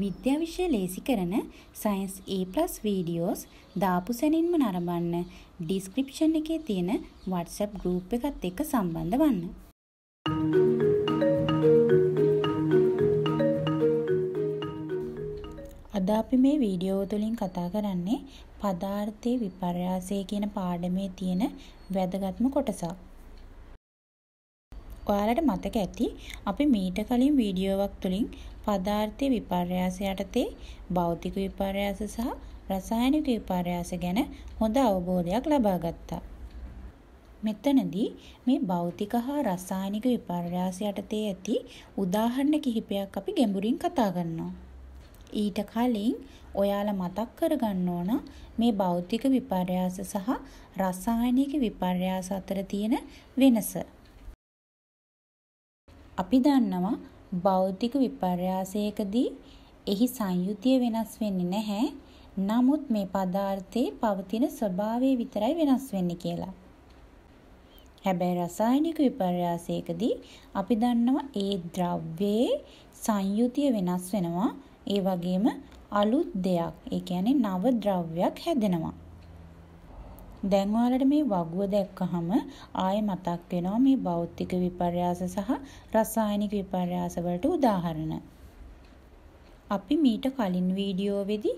විද්‍යා විෂය ලේසි කරන සයින්ස් E+ වීඩියෝස් දාපු සැනින්ම නරඹන්න ඩිස්ක්‍රිප්ෂන් එකේ තියෙන WhatsApp group එකත් එක්ක සම්බන්ධ වන්න. අද අපි මේ වීඩියෝ තුලින් කතා කරන්නේ පදාර්ථයේ විපර්යාසය කියන පාඩමේ තියෙන වැදගත්ම කොටසක්. ඔයාලට මතක ඇති අපි මීට කලින් වීඩියෝවක් තුළින් පදාර්ථය විපර්යාස යටතේ භෞතික විපර්යාස සහ රසායනික විපර්යාස ගැන හොඳ අවබෝධයක් ලබා ගත්තා. මෙතනදී මේ භෞතික හා රසායනික විපර්යාස යටතේ ඇති උදාහරණ කිහිපයක් අපි ගැඹුරින් කතා කරනවා. ඊට කලින් ඔයාලා මතක් කරගන්න ඕන මේ භෞතික විපර්යාස සහ රසායනික විපර්යාස අතර තියෙන වෙනස. අපි දන්නවා භෞතික විපර්යාසයකදී එහි සංයුතිය වෙනස් වෙන්නේ නැහැ. නමුත් මේ පදාර්ථයේ පවතින ස්වභාවය විතරයි වෙනස් වෙන්නේ කියලා. හැබැයි රසායනික විපර්යාසයකදී අපි දන්නවා ඒ ද්‍රව්‍යයේ සංයුතිය වෙනස් වෙනවා. ඒ වගේම අලුත් දෙයක්, ඒ කියන්නේ නව ද්‍රව්‍යයක් හැදෙනවා. දැන් ඔයාලට මේ වගුව දැක්කහම ආය මතක් වෙනවා මේ භෞතික විපර්යාස සහ රසායනික විපර්යාස වලට උදාහරණ. අපි මීට කලින් වීඩියෝවේදී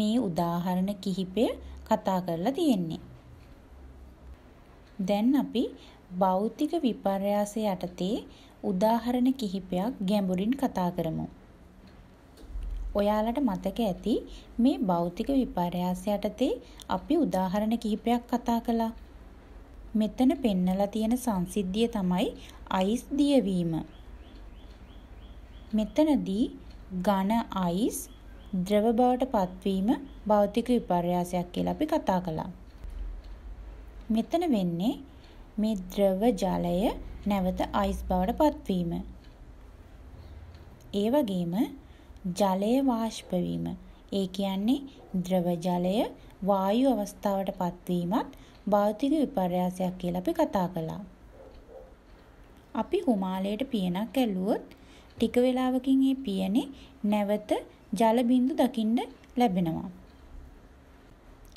මේ උදාහරණ කිහිපය කතා කරලා තියෙන්නේ. දැන් අපි භෞතික විපර්යාස යටතේ උදාහරණ කිහිපයක් ගැඹුරින් කතා කරමු. ඔයාලට මතක ඇති මේ භෞතික විපර්යාස යටතේ අපි උදාහරණ කිහිපයක් කතා කළා. මෙතන පෙන්නලා තියෙන සංසිද්ධිය තමයි අයිස් දියවීම. මෙතනදී ඝන අයිස් ද්‍රව බවට පත්වීම භෞතික විපර්යාසයක් කියලා අපි කතා කළා. මෙතන වෙන්නේ මේ ද්‍රව ජලය නැවත අයිස් බවට පත්වීම. ඒ වගේම ජලය වාෂ්ප වීම. ඒ කියන්නේ ද්‍රව ජලය වායු අවස්ථාවට පත්වීමත් භෞතික විපර්යාසයක් කියලා අපි කතා කළා. අපි හිමාලයට පියනක් ඇල්ලුවොත් ටික වේලාවකින් ඒ පියනේ නැවත ජල බිඳු දකින්න ලැබෙනවා.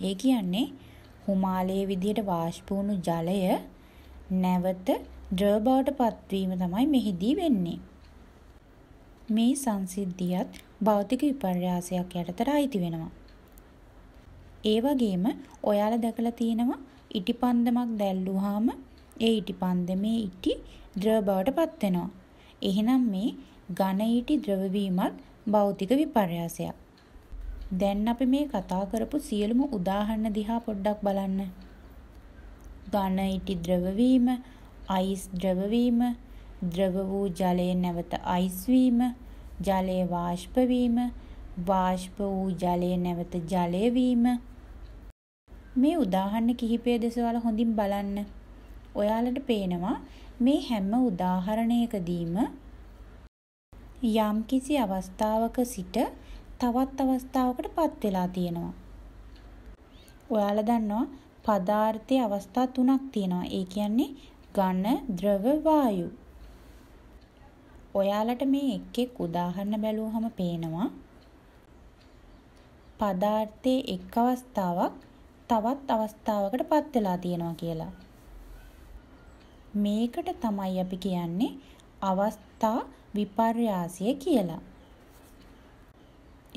ඒ කියන්නේ හිමාලයේ විදියට වාෂ්ප වුණු ජලය නැවත ද්‍රව බවට පත්වීම තමයි මෙහිදී වෙන්නේ. මේ සංසිද්ධියත් භෞතික විපර්යාසයක් යටතට අයිති වෙනවා. ඒ වගේම ඔයාලා දැකලා තියෙනවා ඉටිපන්දමක් දැල්ලුවාම ඒ ඉටිපන්දමේ ඉටි ද්‍රව බවට පත් වෙනවා. එහෙනම් මේ ඝන ඉටි ද්‍රව වීමත් භෞතික විපර්යාසයක්. දැන් අපි මේ කතා කරපු සියලුම උදාහරණ දිහා පොඩ්ඩක් බලන්න. ඝන ඉටි ද්‍රව වීම, අයිස් ද්‍රව වීම, ද්‍රව වූ ජලය නැවත අයිස් වීම, ජලය වාෂ්ප වීම, වාෂ්ප වූ ජලය නැවත ජලය වීම මේ උදාහරණ කිහිපය දෙස ඔයාලා හොඳින් බලන්න. ඔයාලට පේනවා මේ හැම උදාහරණයකදීම යම්කිසි අවස්ථාවක සිට තවත් අවස්ථාවකට පත් වෙලා තියෙනවා. ඔයාලා දන්නවා පදාර්ථයේ අවස්ථා තුනක් තියෙනවා. ඒ කියන්නේ ඝන, ද්‍රව, වායු. ඔයාලට මේ එක් එක් උදාහරණ බැලුවහම පේනවා පදාර්ථයේ එක් අවස්ථාවක් තවත් අවස්ථාවකට පත් වෙලා තියෙනවා කියලා. මේකට තමයි අපි කියන්නේ අවස්ථා විපර්යාසය කියලා.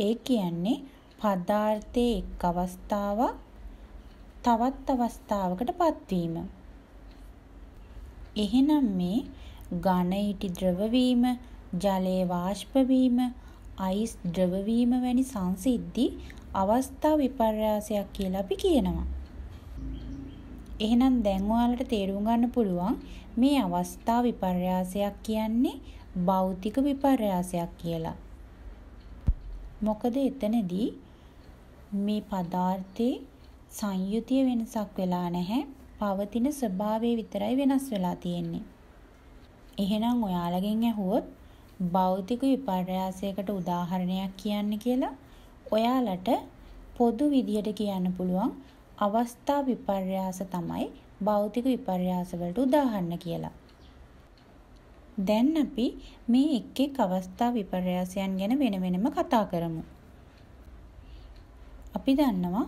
ඒ කියන්නේ පදාර්ථයේ එක් අවස්ථාවක් තවත් අවස්ථාවකට පත්වීම. එහෙනම් මේ ඝන ඉටි ද්‍රවවීම, ජලය වාෂ්පවීම, අයිස් ද්‍රවවීම වැනි සංසිද්ධි අවස්ථා විපර්යාසයක් කියලා අපි කියනවා. එහෙනම් දැන් ඔයාලට තේරුම් ගන්න පුළුවන් මේ අවස්ථා විපර්යාසයක් කියන්නේ භෞතික විපර්යාසයක් කියලා. මොකද එතනදී මේ පදාර්ථයේ සංයුතිය වෙනසක් වෙලා නැහැ පවතින ස්වභාවය විතරයි වෙනස් වෙලා තියෙන්නේ එහෙනම් ඔයාලගෙන් ඇහුවොත් භෞතික විපර්යාසයකට උදාහරණයක් කියන්න කියලා ඔයාලට පොදු විදිහට කියන්න පුළුවන් අවස්ථා විපර්යාස තමයි භෞතික විපර්යාසවලට උදාහරණ කියලා. දැන් අපි මේ එක් එක් අවස්ථා විපර්යාසයන් ගැන වෙන වෙනම කතා කරමු. අපි දන්නවා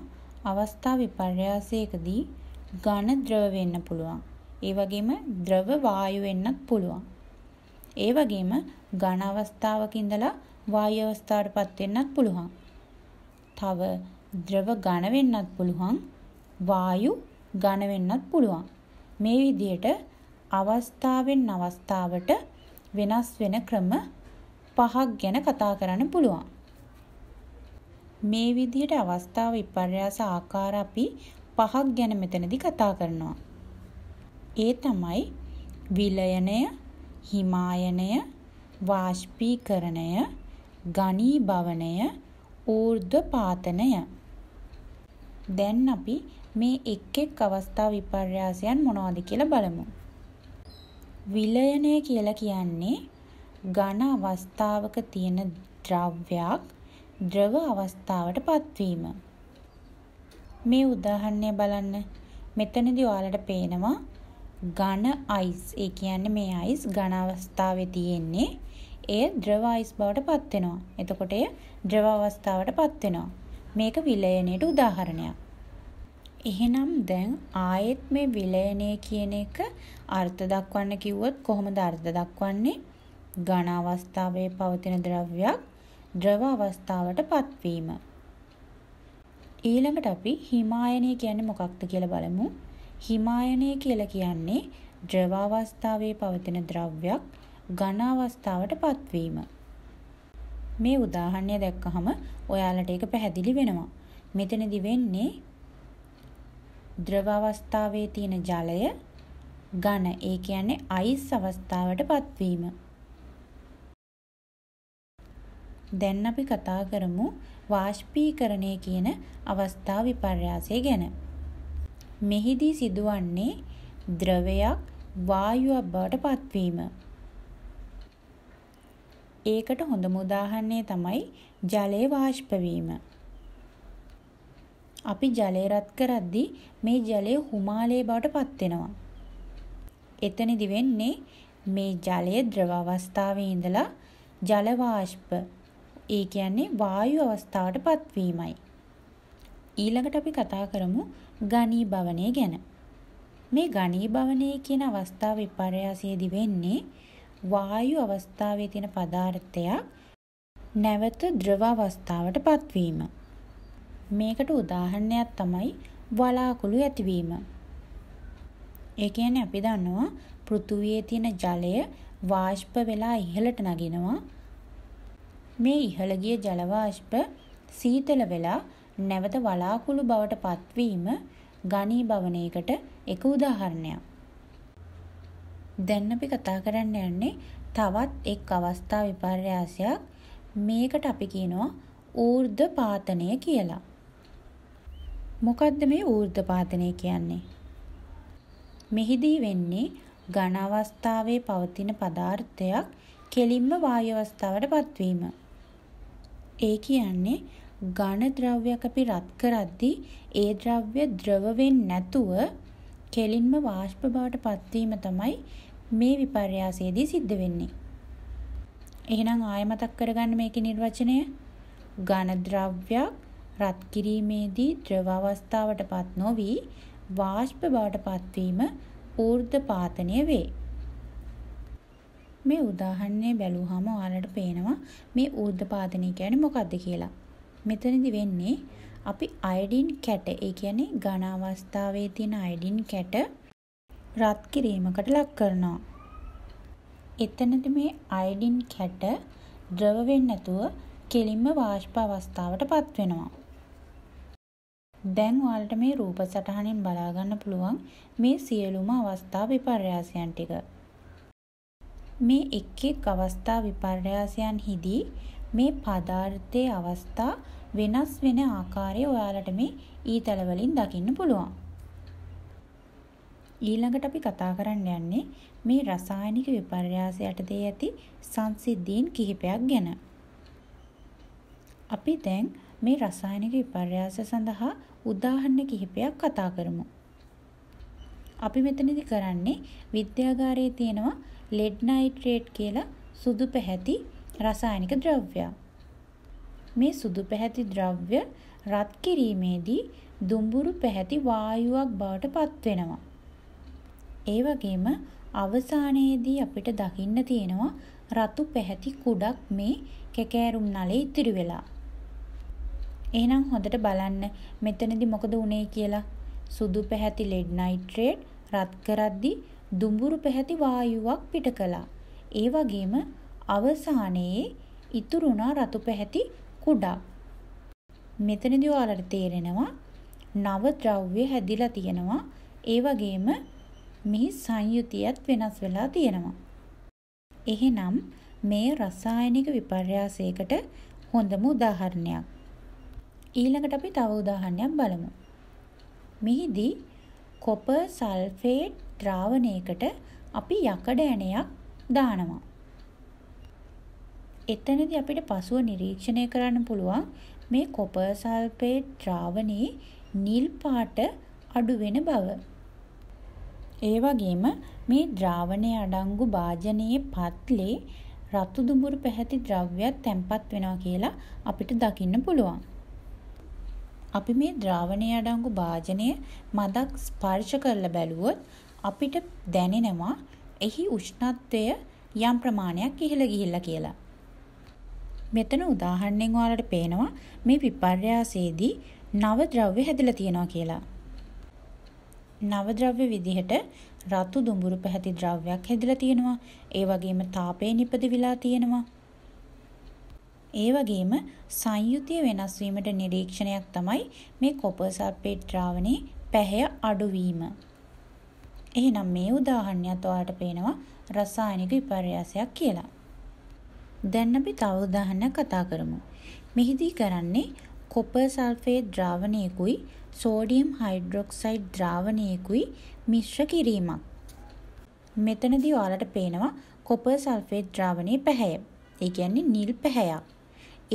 අවස්ථා විපර්යාසයකදී ඝන ද්‍රව වෙන්න පුළුවන්. ඒ වගේම ද්‍රව වායු වෙන්නත් පුළුවන්. ඒ වගේම ඝන අවස්ථාවක ඉඳලා වායු අවස්ථාවටපත් වෙන්නත් පුළුවන්. තව ද්‍රව ඝන වෙන්නත් පුළුවන්. වායු ඝන වෙන්නත් පුළුවන්. මේ විදිහට අවස්ථාවෙන් අවස්ථාවට වෙනස් වෙන ක්‍රම පහක් ගැන කතා කරන්න පුළුවන්. මේ විදිහට අවස්ථාව විපර්යාස ආකාර අපි පහක් ගැන මෙතනදී කතා කරනවා. ඒ තමයි විලයනය හිමායනය වාෂ්පීකරණය ගනී භවනය ඌර්ධ පාතනය දැන් අපි මේ එක් එක් අවස්ථා විපර්යාසයන් මොනවද කියලා බලමු. විලයනය කියලා කියන්නේ ඝන අවස්ථාවක තියෙන ද්‍රව්‍යයක් ද්‍රව අවස්ථාවට පත්වීම. මේ උදාහරණය බලන්න. මෙතනදී ඔයාලට පේනවා ඝන අයිස්. ඒ කියන්නේ මේ අයිස් ඝන අවස්ථාවේ තියෙන්නේ එය ද්‍රව අයිස් බවට පත් වෙනවා. එතකොට එය ද්‍රව අවස්ථාවට පත් වෙනවා. මේක විලයනයේට උදාහරණයක්. එහෙනම් දැන් ආයෙත් මේ විලයනය කියන එක අර්ථ දක්වන්න කිව්වොත් කොහොමද අර්ථ දක්වන්නේ? ඝන අවස්ථාවේ පවතින ද්‍රව්‍යයක් ද්‍රව අවස්ථාවට පත්වීම. ඊළඟට අපි හිමායනය කියන්නේ මොකක්ද කියලා බලමු. හිමායනය කියලා කියන්නේ ද්‍රවාවස්ථාවේ පවතින ද්‍රව්‍යයක් ඝන අවස්ථාවට පත්වීම. මේ උදාහරණය දැක්කහම ඔයාලට ඒක පැහැදිලි වෙනවා. මෙතනදි වෙන්නේ ද්‍රව අවස්ථාවේ තියෙන ජලය ඝන ඒ කියන්නේ අයිස් අවස්ථාවට පත්වීම. දැන් අපි කතා කරමු වාෂ්පීකරණය කියන අවස්ථා විපර්යාසය ගැන. මෙහිදී සිදුවන්නේ ද්‍රවයක් වායුවක් බවට පත්වීම. ඒකට හොඳම උදාහරණය තමයි ජලය වාෂ්ප වීම. අපි ජලය රත් කරද්දී මේ ජලය හුමාලේ බවට පත් වෙනවා. එතනදි වෙන්නේ මේ ජලය ද්‍රව අවස්ථාවේ ඉඳලා ජල වාෂ්ප ඒ කියන්නේ වායු අවස්ථාවට පත්වීමයි. ඊළඟට අපි කතා කරමු ගණී භවනය ගැන. මේ ගණී භවනය කියන අවස්ථාව විපර්යාසයේදී වෙන්නේ වායු අවස්ථාවේ තියෙන පදාර්ථයක් නැවත ද්‍රව අවස්ථාවට පත්වීම. මේකට උදාහරණයක් තමයි වලාකුළු ඇතිවීම. ඒ කියන්නේ අපි දන්නවා පෘථුවියේ තියෙන ජලය වාෂ්ප වෙලා ඉහළට නගිනවා. මේ ඉහළ ගිය ජල වාෂ්ප සීතල වෙලා නැවත වලාකුළු බවට පත්වීම ගණී භවනයකට එක උදාහරණයක්. දැන් අපි කතා කරන්න යන්නේ තවත් එක් අවස්ථා විපර්යාසයක් මේකට අපි කියනවා ඌර්ධ පාතනය කියලා. මොකක්ද මේ ඌර්ධ පාතනය කියන්නේ. මෙහිදී වෙන්නේ ඝන අවස්ථාවේ පවතින පදාර්ථයක් කෙලින්ම වායු අවස්ථාවට පත්වීම. ඒ කියන්නේ ඝන ද්‍රව්‍යයක් අපි රත් කරද්දී ඒ ද්‍රව්‍ය ද්‍රව වෙන්නේ නැතුව කෙලින්ම වාෂ්ප බවට පත්වීම තමයි මේ විපර්යාසයේදී සිද්ධ වෙන්නේ. එහෙනම් ආය මතක් කරගන්න මේකේ නිර්වචනය ඝන ද්‍රව්‍යයක් රත් කිරීමේදී ද්‍රව අවස්ථාවටපත් නොවි වාෂ්ප බවට පත්වීම ඌර්ධ පාතනය වේ. මේ උදාහරණය බැලුවහම ඔයාලට පේනවා මේ ඌර්ධ පාතනය කියන්නේ මොකක්ද කියලා. මෙතනදි වෙන්නේ අපි අයඩින් කැට ඒ කියන්නේ ඝන අවස්ථාවේ තියෙන අයඩින් කැට රත් කිරීමකට ලක් කරනවා. එතනදි මේ අයඩින් කැට ද්‍රව වෙන්නේ නැතුව කෙලින්ම වාෂ්ප අවස්ථාවටපත් වෙනවා. දැන් ඔයාලට මේ රූප සටහනෙන් බලා ගන්න පුළුවන් මේ සියලුම අවස්ථා විපර්යාසයන් ටික. මේ එක් එක් අවස්ථා විපර්යාසයන් හිදී මේ පදාර්ථයේ අවස්ථා වෙනස් වෙන ආකාරය ඔයාලට මේ ඊතල වලින් දකින්න පුළුවන්. ඊළඟට අපි කතා කරන්න යන්නේ මේ රසායනික විපර්යාස යටතේ ඇති සංසිද්ධීන් කිහිපයක් ගැන. අපි දැන් මේ රසායනික විපර්යාස සඳහා උදාහරණ කිහිපයක් කතා කරමු. අපි මෙතනදි කරන්නේ විද්‍යාගාරයේ තියෙනවා ලෙඩ් නයිට්‍රේට් කියලා සුදු පැහැති රසායනික ද්‍රව්‍යයක්. මේ සුදු පැහැති ද්‍රව්‍ය රත් කිරීමේදී දුඹුරු පැහැති වායුවක් බවට පත්වෙනවා. ඒ වගේම අවසානයේදී අපිට දකින්න තියෙනවා රතු පැහැති කුඩක් මේ කැකෑරුම් නලේ ඉතිරි වෙලා. එහෙනම් හොඳට බලන්න මෙතනදි මොකද උනේ කියලා. සුදු පැහැති ලෙඩ් නයිට්‍රේට් රත් කරද්දි දුඹුරු පැහැති වායුවක් පිට කළා. ඒ වගේම අවසානයේ ඉතුරුණා රතු පැහැති කුඩා. මෙතනදී ඔයාලට තේරෙනවා නව ද්‍රව්‍ය හැදිලා තියෙනවා. ඒ වගේම මෙහි සංයුතියත් වෙනස් වෙලා තියෙනවා. එහෙනම් මේ රසායනික විපර්යාසයකට හොඳම උදාහරණයක්. ඊළඟට අපි තව උදාහරණයක් බලමු. මෙහිදී කොපර් සල්ෆේට් ද්‍රාවණයකට අපි යකඩ ඇණයක් දානවා. එතනදී අපිට පසුව නිරීක්ෂණය කරන්න පුළුවන් මේ කොපර් සල්ෆේට් ද්‍රාවණයේ නිල් පාට අඩු වෙන බව. ඒ වගේම මේ ද්‍රාවණයේ අඩංගු භාජනයේ පත්ලේ රතු දුඹුරු පැහැති ද්‍රව්‍යයක් තැම්පත් වෙනවා කියලා අපිට දකින්න පුළුවන්. අපි මේ ද්‍රාවණයේ අඩංගු භාජනය මදක් ස්පර්ශ කරලා බැලුවොත් අපිට දැනෙනවා එහි උෂ්ණත්වය යම් ප්‍රමාණයක් ඉහළ ගිහිල්ලා කියලා. මෙතන උදාහරණයෙන් ඔයාලට පේනවා මේ විපර්යාසයේදී නව ද්‍රව්‍ය හැදිලා තියෙනවා කියලා. නව ද්‍රව්‍ය විදිහට රතු දුඹුරු පැහැති ද්‍රව්‍යයක් හැදිලා තියෙනවා. ඒ වගේම තාපය නිපදවිලා තියෙනවා. ඒ වගේම සංයුතිය වෙනස් වීමට නිරීක්ෂණයක් තමයි මේ කොපර් සල්ෆේට් ද්‍රාවණේ පැහැය අඩුවීම. එහෙනම් මේ උදාහරණයත් ඔයාලට පේනවා රසායනික විපර්යාසයක් කියලා. දැන් අපි තව උදාහරණයක් කතා කරමු. මෙහිදී කරන්නේ කොපර් සල්ෆේට් ද්‍රාවණයකුයි සෝඩියම් හයිඩ්‍රොක්සයිඩ් ද්‍රාවණයකුයි මිශ්‍ර කිරීමක්. මෙතනදී ඔයාලට පේනවා කොපර් සල්ෆේට් ද්‍රාවණයේ පැහැය. ඒ කියන්නේ නිල් පැහැයක්.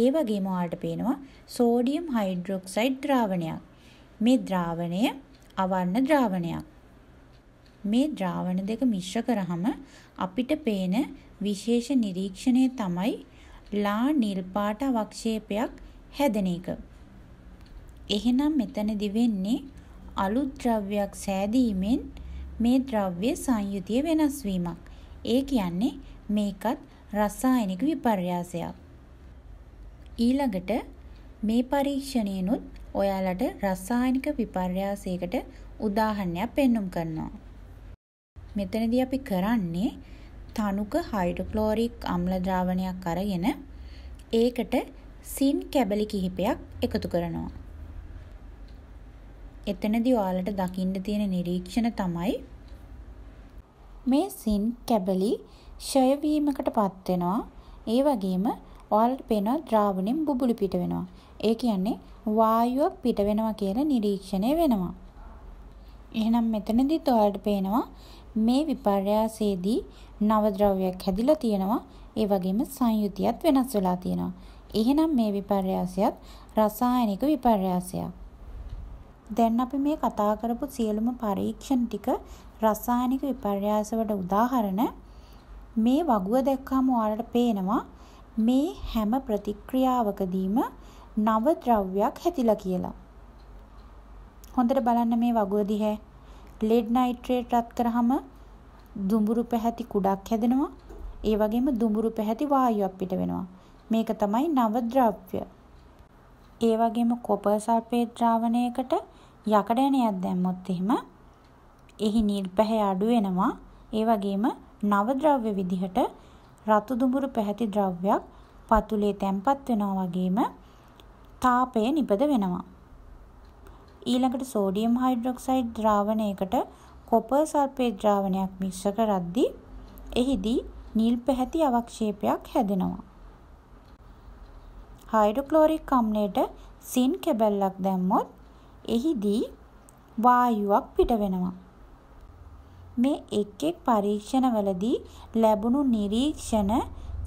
ඒ වගේම ඔයාලට පේනවා සෝඩියම් හයිඩ්‍රොක්සයිඩ් ද්‍රාවණයක්. මේ ද්‍රාවණය අවන්න ද්‍රාවණයක්. මේ ද්‍රාවණ දෙක මිශ්‍ර කරහම අපිට පේන විශේෂ නිරීක්ෂණය තමයි ලා නිල් පාට අවක්ෂේපයක් හැදෙන එක. එහෙනම් මෙතනදි වෙන්නේ අලුත් ද්‍රව්‍යයක් සෑදීමෙන් මේ ද්‍රව්‍ය සංයුතිය වෙනස් වීමක්. ඒ කියන්නේ මේකත් රසායනික විපර්යාසයක්. ඊළඟට මේ පරීක්ෂණයනුත් ඔයාලට රසායනික විපර්යාසයකට උදාහරණයක් පෙන්නුම් කරනවා. මෙතනදී අපි කරන්නේ තනුක හයිඩ්‍රොක්ලෝරික් අම්ල ද්‍රාවණයක් අරගෙන ඒකට සින් කැබලි කිහිපයක් එකතු කරනවා. එතනදී ඔයාලට දකින්න තියෙන නිරීක්ෂණ තමයි මේ සින් කැබලි ෂය වීමකටපත් වෙනවා. ඒ වගේම ඔයාලට පේනවා ද්‍රාවණයෙන් බුබුලු පිට වෙනවා. ඒ කියන්නේ වායුවක් පිට වෙනවා කියලා නිරීක්ෂණය වෙනවා. එහෙනම් මෙතනදිත් ඔයාලට පේනවා මේ විපර්යාසයේදී නවද්‍රව්‍යයක් හැදිලා තියෙනවා. ඒ වගේම සංයුතියත් වෙනස් වෙලා තියෙනවා. එහෙනම් මේ විපර්යාසයත් රසායනික විපර්යාසයක්. දැන් අපි මේ කතා කරපු සියලුම පරීක්ෂණ ටික රසායනික විපර්යාසවලට උදාහරණ මේ වගුව දැක්කම ඔයාලට පේනවා මේ හැම ප්‍රතික්‍රියාවකදීම නව ද්‍රව්‍යයක් හැදිලා කියලා. හොඳට බලන්න මේ වගුව දිහා ලෙඩ් නයිට්‍රේට් රත් කරාම දුඹුරු පැහැති කුඩක් හැදෙනවා. ඒ වගේම දුඹුරු පැහැති වායුවක් පිට වෙනවා. මේක තමයි නව ද්‍රව්‍ය. ඒ වගේම කොපර් සල්ෆේට් ද්‍රාවණයකට යකඩ ඇණයක් දැම්මොත් එහෙම එහි නිල් පැහැ අඩු වෙනවා. ඒ වගේම නව ද්‍රව්‍ය විදිහට රතු දුඹුරු පැහැති ද්‍රව්‍යයක් පතුලේ තැම්පත් වෙනවා වගේම තාපය නිපද වෙනවා. ඊළඟට සෝඩියම් හයිඩ්‍රොක්සයිඩ් ද්‍රාවණයකට කොපර් සල්ෆේට් ද්‍රාවණයක් මිශ්‍ර කරද්දී එහිදී නිල් පැහැති අවක්ෂේපයක් හැදෙනවා. හයිඩ්‍රොක්ලෝරික් අම්ලයට සින් කැබැල්ලක් දැම්මොත් එහිදී වායුවක් පිට වෙනවා. මේ එක් එක් පරීක්ෂණවලදී ලැබුණු නිරීක්ෂණ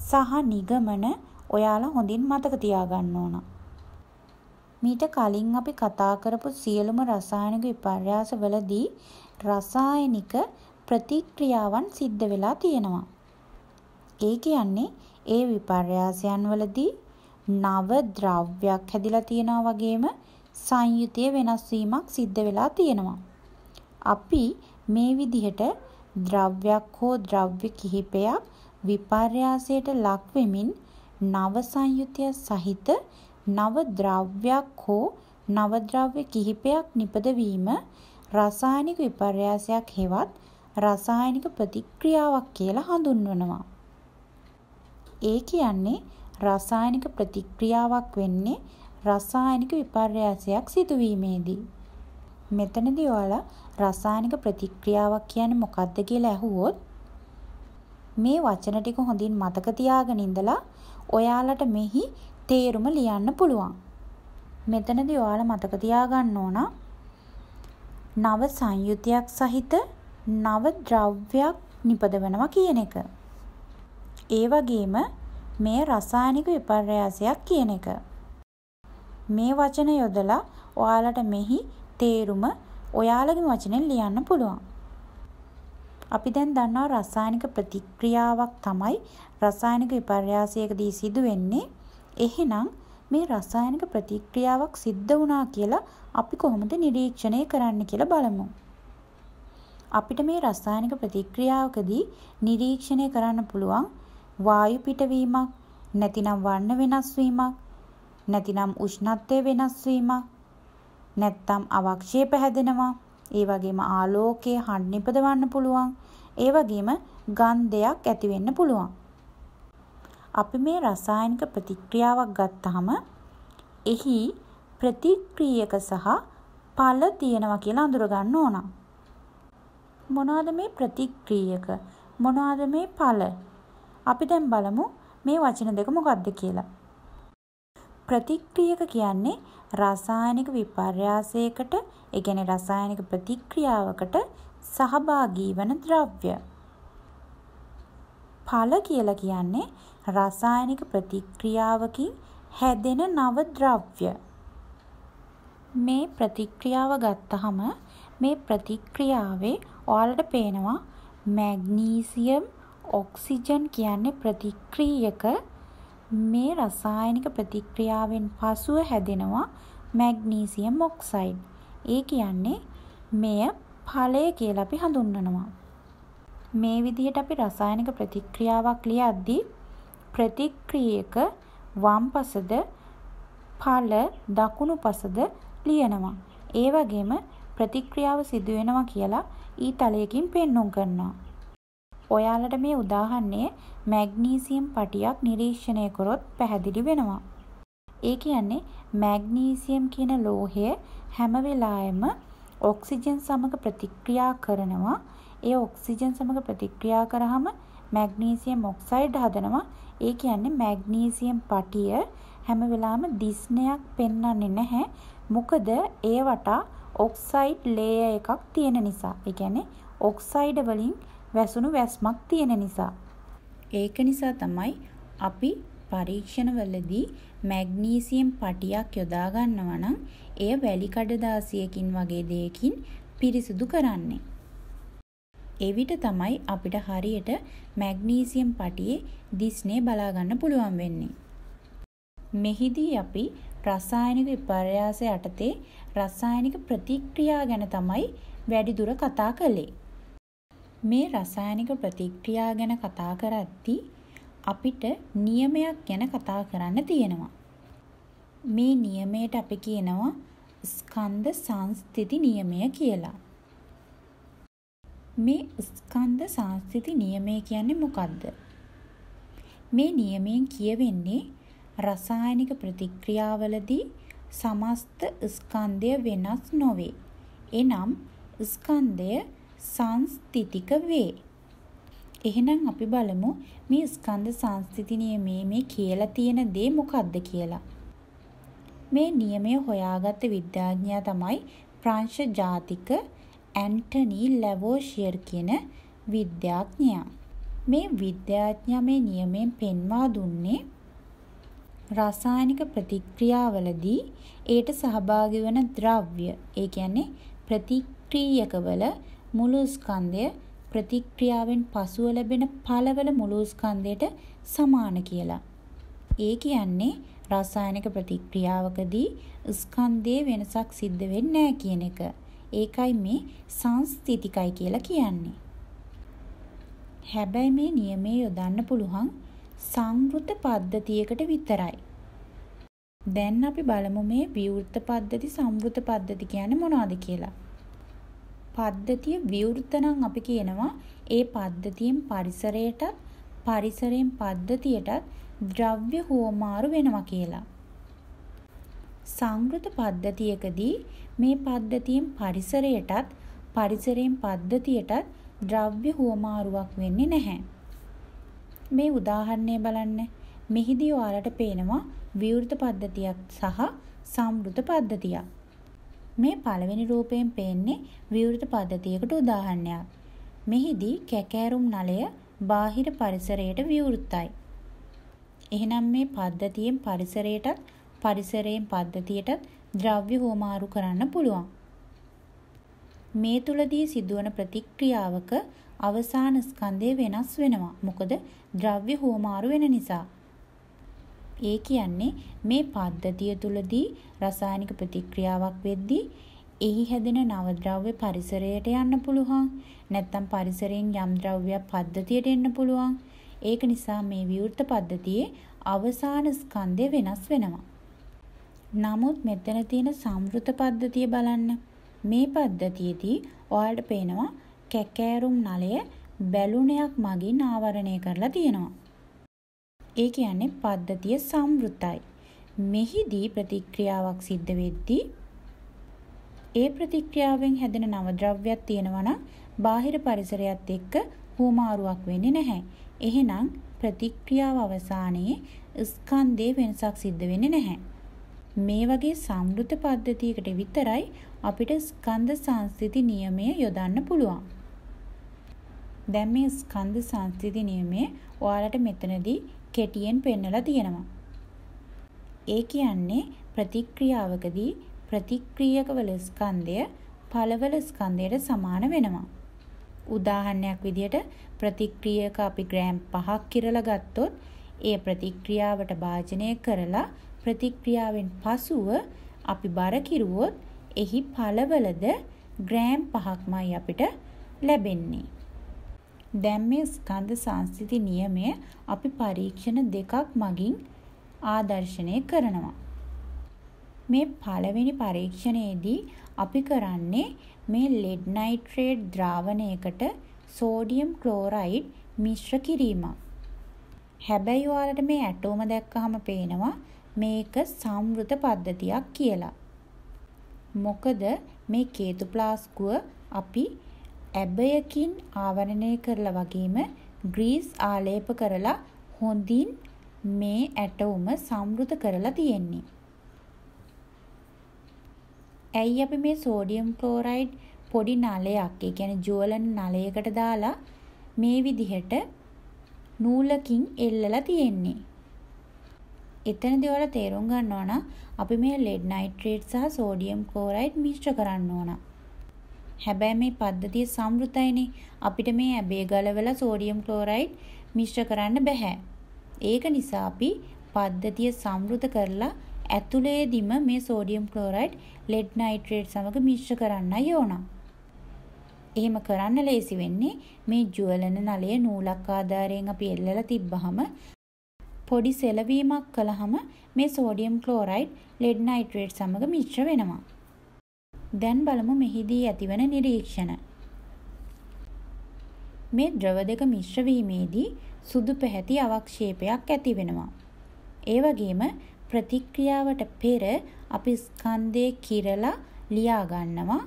සහ නිගමන ඔයාලා හොඳින් මතක තියාගන්න ඕනා. මීට කලින් අපි කතා කරපු සියලුම රසායනික විපර්යාසවලදී රසායනික ප්‍රතික්‍රියාවන් සිද්ධ වෙලා තියෙනවා. ඒ කියන්නේ ඒ විපර්යාසයන් වලදී නව ද්‍රව්‍යයක් හැදිලා තියෙනවා වගේම සංයුතිය වෙනස් වීමක් සිද්ධ වෙලා තියෙනවා. අපි මේ විදිහට ද්‍රව්‍යයක් හෝ ද්‍රව්‍ය කිහිපයක් විපර්යාසයට ලක් වෙමින් නව සංයුතිය සහිත නව ද්‍රව්‍යයක් හෝ නවද්‍රව්‍ය කිහිපයක් නිපද වීම රසායනික විපර්යාසයක් හෙවත් රසායනික ප්‍රතික්‍රියාවක් කියලා හඳුන්වනවා. ඒ කියන්නේ රසායනික ප්‍රතික්‍රියාවක් වෙන්නේ රසායනික විපර්යාසයක් සිදුවීමේදී. මෙතනදී ඔයාලා රසායනික ප්‍රතික්‍රියාවක් කියන්නේ මොකක්ද කියලා ඇහුවොත් මේ වචන ටික හොඳින් මතක තියාගෙන ඉඳලා ඔයාලට මෙහි තේරුම ලියන්න පුළුවන්. මෙතනදී ඔයාලා මතක තියාගන්න ඕන නව සංයුතියක් සහිත නව ද්‍රව්‍යයක් නිපදවනවා කියන එක. ඒ වගේම මේ රසායනික විපර්යාසයක් කියන එක. මේ වචන යොදලා ඔයාලට මෙහි තේරුම ඔයාලගේ වචනෙන් ලියන්න පුළුවන්. අපි දැන් දන්නවා රසායනික ප්‍රතික්‍රියාවක් තමයි රසායනික විපර්යාසයකදී සිදුවෙන්නේ එහෙනම් මේ රසායනික ප්‍රතික්‍රියාවක් සිද්ධ වුණා කියලා අපි කොහොමද නිරීක්ෂණය කරන්න කියලා බලමු. අපිට මේ රසායනික ප්‍රතික්‍රියාවකදී නිරීක්ෂණය කරන්න පුළුවන් වායු පිටවීමක්, නැතිනම් වර්ණ වෙනස් වීමක්, නැතිනම් උෂ්ණත්වය වෙනස් වීමක්, නැත්නම් අවක්ෂය පැහැදෙනවා, ඒ වගේම ආලෝකයේ හඬ නිපදවන්න පුළුවන්, ඒ වගේම ගන්ධයක් ඇති වෙන්න පුළුවන්. අපි මේ රසායනික ප්‍රතික්‍රියාවක් ගත්තාම එහි ප්‍රතික්‍රියක සහ ඵල තියෙනවා කියලා අඳුර ගන්න ඕන. මොනවාද මේ ප්‍රතික්‍රියක? මොනවාද මේ ඵල? අපි දැන් බලමු මේ වචන දෙක මොකක්ද කියලා. ප්‍රතික්‍රියක කියන්නේ රසායනික විපර්යාසයකට, ඒ කියන්නේ රසායනික ප්‍රතික්‍රියාවකට සහභාගී වන ද්‍රව්‍ය. ඵල කියලා කියන්නේ රසායනික ප්‍රතික්‍රියාවකින් හැදෙන නව ද්‍රව්‍ය. මේ ප්‍රතික්‍රියාව ගත්තහම මේ ප්‍රතික්‍රියාවේ ඔයාලට පේනවා මැග්නීසියම් ඔක්සිජන් කියන්නේ ප්‍රතික්‍රියක මේ රසායනික ප්‍රතික්‍රියාවෙන් පසුව හැදෙනවා මැග්නීසියම් ඔක්සයිඩ්. ඒ කියන්නේ මෙය ඵලය කියලා අපි හඳුන්වනවා. මේ විදිහට අපි රසායනික ප්‍රතික්‍රියාවක් ලියද්දී ප්‍රතික්‍රියක වම් පසද පල දකුණු පසද ලියනවා. ඒ වගේම ප්‍රතික්‍රියාව සිදු වෙනවා කියලා ඊතලයකින් පෙන්නුම් කරනවා. ඔයාලට මේ උදාහරණයේ මැග්නීසියම් පටියක් නිරීක්ෂණය කරොත් පැහැදිලි වෙනවා. ඒ කියන්නේ මැග්නීසියම් කියන ලෝහය හැම වෙලාවෙම ඔක්සිජන් සමග ප්‍රතික්‍රියා කරනවා. ඒ ඔක්සිජන් සමග ප්‍රතික්‍රියා කරාම මැග්නීසියම් ඔක්සයිඩ් හදනවා. ඒ කියන්නේ මැග්නීසියම් පටිය හැම වෙලාවෙම දිස්නයක් පෙන්වන්නේ නැහැ. මොකද ඒ වටා ඔක්සයිඩ් ලේයර් එකක් තියෙන නිසා. ඒ කියන්නේ ඔක්සයිඩ් වලින් වැසුණු වැස්මක් තියෙන නිසා. ඒක නිසා තමයි අපි පරීක්ෂණවලදී මැග්නීසියම් පටියක් යොදා ගන්නවා නම් එය වැලි කඩදාසියකින් වගේ දෙයකින් පිරිසුදු කරන්නේ. එවිට තමයි අපිට හරියට මැග්නීසියම් පටියේ දිස්නේ බලාගන්න පුළුවන් වෙන්නේ. මෙහිදී අපි රසායනික විපර්යාස යටතේ රසායනික ප්‍රතික්‍රියා ගැන තමයි වැඩිදුර කතා කළේ. මේ රසායනික ප්‍රතික්‍රියා ගැන කතා කරද්දී අපිට නියමයක් ගැන කතා කරන්න තියෙනවා. මේ නියමයට අපි කියනවා ස්කන්ධ සංස්ථಿತಿ නියමය කියලා. මේ ස්කන්ධ සංස්ථಿತಿ නියමය කියන්නේ මොකද්ද? මේ නියමයෙන් කියවෙන්නේ රසායනික ප්‍රතික්‍රියාවලදී සමස්ත ස්කන්ධය වෙනස් නොවේ. එනම් ස්කන්ධය සංස්ථිතික වේ. එහෙනම් අපි බලමු මේ ස්කන්ධ සංස්ථිති නියමයේ මේ කියලා තියෙන දේ මොකක්ද කියලා. මේ නියමය හොයාගත්ත විද්‍යාඥයා තමයි ප්‍රංශ ජාතික ඇන්ටනි ලැවෝෂියර් කියන විද්‍යාඥයා. මේ විද්‍යාඥයා මේ නියමයෙන් පෙන්වා දුන්නේ රසායනික ප්‍රතික්‍රියාවලදී ඒට සහභාගි වන ද්‍රව්‍ය ඒ කියන්නේ ප්‍රතික්‍රියකවල මුළු ස්කන්ධය ප්‍රතික්‍රියාවෙන් පසුව ලැබෙන පළවල මුළු ස්කන්ධයට සමාන කියලා. ඒ කියන්නේ රසායනික ප්‍රතික්‍රියාවකදී ස්කන්ධයේ වෙනසක් සිද්ධ වෙන්නේ නැහැ කියන එක. ඒකයි මේ සංස්තිතිකයි කියලා කියන්නේ. හැබැයි මේ නියමයේ යොදන්න පුළුවන් සංවෘත පද්ධතියකට විතරයි. දැන් අපි බලමු මේ විවෘත පද්ධති සංවෘත පද්ධති කියන්නේ මොනවද කියලා. පද්ධතිය විවෘත නම් අපි කියනවා ඒ පද්ධතියෙන් පරිසරයටත් පරිසරයෙන් පද්ධතියටත් ද්‍රව්‍ය හුවමාරු වෙනවා කියලා. සංස්කෘත පද්ධතියකදී මේ පද්ධතියෙන් පරිසරයටත් පරිසරයෙන් පද්ධතියටත් ද්‍රව්‍ය හුවමාරුවක් වෙන්නේ නැහැ. මේ උදාහරණය බලන්න. මෙහිදී ඔයාලට පේනවා විවෘත පද්ධතියක් සහ සම්ෘත පද්ධතියක්. මේ පළවෙනි රූපයෙන් පේන්නේ විවෘත පද්ධතියකට උදාහරණයක්. මෙහිදී කැකෑරුම් නලය බාහිර පරිසරයට විවෘතයි. එහෙනම් මේ පද්ධතියෙන් පරිසරයටත් පරිසරයෙන් පද්ධතියටත් ද්‍රව්‍ය හුවමාරු කරන්න පුළුවන්. මේ තුලදී සිදුවන ප්‍රතික්‍රියාවක අවසාන ස්කන්ධය වෙනස් වෙනවා. මොකද ද්‍රව්‍ය හුවමාරු වෙන නිසා. ඒ කියන්නේ මේ පද්ධතිය තුලදී රසායනික ප්‍රතික්‍රියාවක් වෙද්දී එහි හැදෙන නව ද්‍රව්‍ය පරිසරයට යන්න පුළුවන්. නැත්නම් පරිසරයෙන් යම් ද්‍රව්‍යයක් පද්ධතියට එන්න පුළුවන්. ඒක නිසා මේ විවෘත පද්ධතියේ අවසාන ස්කන්ධය වෙනස් වෙනවා. නමුත් මෙතන තියෙන සම්ෘත පද්ධතිය බලන්න. මේ පද්ධතියේදී ඔයාලට පේනවා කැකෑරුම් නලය බැලුනයක් මගින් ආවරණය කරලා තියෙනවා. ඒ කියන්නේ පද්ධතිය සම්ෘතයි. මෙහිදී ප්‍රතික්‍රියාවක් සිද්ධ වෙද්දී ඒ ප්‍රතික්‍රියාවෙන් හැදෙන නවද්‍රව්‍යයක් තියෙනවා නම් බාහිර පරිසරයත් එක්ක හුවමාරුවක් වෙන්නේ නැහැ. එහෙනම් ප්‍රතික්‍රියාව අවසානයේ ස්කන්ධයේ වෙනසක් සිද්ධ වෙන්නේ නැහැ. මේ වගේ සම්ෘත පද්ධතියකට විතරයි අපිට ස්කන්ධ සංස්ථිති නියමය යොදන්න පුළුවන්. දැන් මේ ස්කන්ධ සංස්ථිති නියමය ඔයාලට මෙතනදී කෙටියෙන් පෙන්නලා තියෙනවා. ඒ කියන්නේ ප්‍රතික්‍රියාවකදී ප්‍රතික්‍රියකවල ස්කන්ධය පළවල ස්කන්ධයට සමාන වෙනවා. උදාහරණයක් විදිහට ප්‍රතික්‍රියක අපි ග්‍රෑම් 5ක් කිරලා ගත්තොත් ඒ ප්‍රතික්‍රියාවට භාජනය කරලා ප්‍රතික්‍රියාවෙන් පසුව අපි බර කිරුවොත් එහි ඵලවලද ග්‍රෑම් 5ක්මයි අපිට ලැබෙන්නේ. දැන් මේ ස්කන්ධ සංස්ථಿತಿ නියමය අපි පරීක්ෂණ දෙකක් මගින් ආදර්ශනය කරනවා. මේ පළවෙනි පරීක්ෂණයේදී අපි කරන්නේ මේ ලෙඩ් නයිට්‍රේට් ද්‍රාවණයකට සෝඩියම් ක්ලෝරයිඩ් මිශ්‍ර කිරීමක්. හැබැයි ඔයාලට මේ ඇටෝම දැක්කහම පේනවා මේක සංවෘත පද්ධතියක් කියලා. මොකද මේ කේතු ප්ලාස්කුව අපි ඇබයකින් ආවරණය කරලා වගේම ග්‍රීස් ආලේප කරලා හොඳින් මේ ඇටවුම සංවෘත කරලා තියෙන්නේ. ඇයි අපි මේ සෝඩියම් ක්ලෝරයිඩ් පොඩි නලයක්, ඒ කියන්නේ ජුවලන නලයකට දාලා මේ විදිහට නූලකින් එල්ලලා තියෙන්නේ. එතනදී ඔයාලා තේරුම් ගන්න ඕන අපි මේ ලෙඩ් නයිට්‍රේට් සහ සෝඩියම් ක්ලෝරයිඩ් මිශ්‍ර කරන්න ඕන. හැබැයි මේ පද්ධතිය සම්ෘතයිනේ. අපිට මේ ඇබේ ගලවලා සෝඩියම් ක්ලෝරයිඩ් මිශ්‍ර කරන්න බෑ. ඒක නිසා අපි පද්ධතිය සම්ෘත කරලා ඇතුලේදිම මේ සෝඩියම් ක්ලෝරයිඩ් ලෙඩ් නයිට්‍රේට් සමග මිශ්‍ර කරන්නයි ඕන. එහෙම කරන්න ලේසි වෙන්නේ මේ ජුවලන නලය නූලක් ආධාරයෙන් අපි එල්ලලා තිබ්බහම පොඩි සෙලවීමක් කළහම මේ සෝඩියම් ක්ලෝරයිඩ් ලෙඩ් නයිට්‍රේට් සමග මිශ්‍ර වෙනවා. දැන් බලමු මෙහිදී ඇතිවන නිරීක්ෂණ. මේ ද්‍රව දෙක මිශ්‍ර වීමේදී සුදු පැහැති අවක්ෂේපයක් ඇති වෙනවා. ඒ වගේම ප්‍රතික්‍රියාවට පෙර අපි ස්කන්ධය කිරලා ලියා ගන්නවා.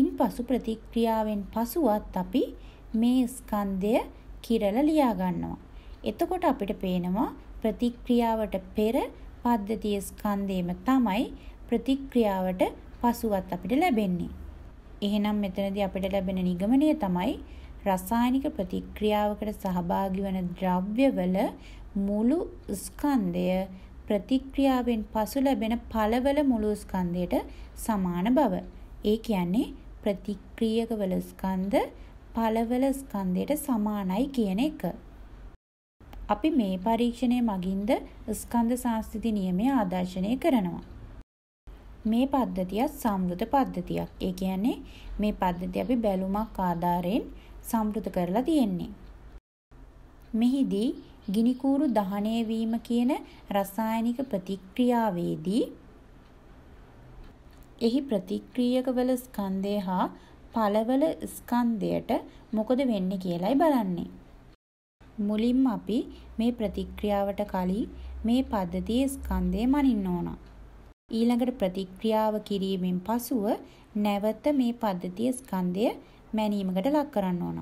ඉන්පසු ප්‍රතික්‍රියාවෙන් පසුවත් අපි මේ ස්කන්ධය කිරලා ලියා ගන්නවා. එතකොට අපිට පේනවා ප්‍රතික්‍රියාවට පෙර පද්ධතිය ස්කන්ධේම තමයි ප්‍රතික්‍රියාවට පසුවත් අපිට ලැබෙන්නේ. එහෙනම් මෙතනදී අපිට ලැබෙන නිගමනය තමයි රසායනික ප්‍රතික්‍රියාවකට සහභාගී වන ද්‍රව්‍යවල මුළු ස්කන්ධය ප්‍රතික්‍රියාවෙන් පසු ලැබෙන ඵලවල මුළු ස්කන්ධයට සමාන බව. ඒ කියන්නේ ප්‍රතික්‍රියකවල ස්කන්ධ ඵලවල ස්කන්ධයට සමානයි කියන එක. අපි මේ පරීක්ෂණය මගින්ද ස්කන්ධ සංස්ථිති නියමය ආදර්ශනය කරනවා. මේ පද්ධතියත් සම්ෘත පද්ධතියක්. ඒ කියන්නේ මේ පද්ධතිය අපි බැලුමක් ආධාරයෙන් සම්ෘත කරලා තියෙන්නේ. මෙහිදී ගිනිකූරු දහනය වීම කියන රසායනික ප්‍රතික්‍රියාවේදී එහි ප්‍රතික්‍රියකවල ස්කන්ධය හා ඵලවල ස්කන්ධයට මොකද වෙන්නේ කියලයි බලන්නේ. මුලින්ම අපි මේ ප්‍රතික්‍රියාවට කලින් මේ පද්ධතියේ ස්කන්ධය මනින්න ඕන. ඊළඟට ප්‍රතික්‍රියාව කිරීමෙන් පසුව නැවත මේ පද්ධතියේ ස්කන්ධය මැනීමකට ලක් කරන්න ඕන.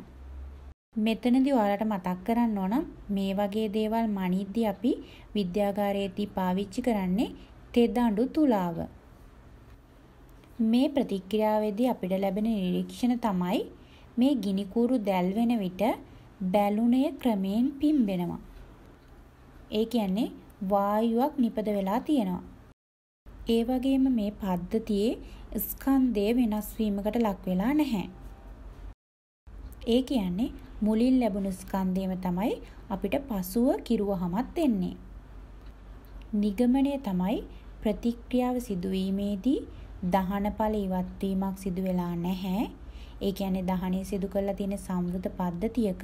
මෙතනදී ඔයාලට මතක් කරන්න ඕන මේ වගේ දේවල් මනිද්දී අපි විද්‍යාගාරයේදී පාවිච්චි කරන්නේ තෙද අඬු තුලාව. මේ ප්‍රතික්‍රියාවේදී අපිට ලැබෙන නිරීක්ෂණ තමයි මේ ගිනි කූරු දැල්වෙන විට බැලුණය ක්‍රමයෙන් පිම්බෙනවා. ඒ කියන්නේ වායුවක් නිපද වෙලා තියෙනවා. ඒ වගේම මේ පද්ධතියේ ස්කන්ධය වෙනස් වීමකට ලක් වෙලා නැහැ. ඒ කියන්නේ මුලින් ලැබුණු ස්කන්ධයම තමයි අපිට පසුව කිරුවහමත් එන්නේ. නිගමනය තමයි ප්‍රතික්‍රියාව සිදුවීමේදී දහන ඵල ඉවත් වීමක් සිදු වෙලා නැහැ. ඒ කියන්නේ දහනය සිදු කරලා තියෙන සමෘද්ධ පද්ධතියක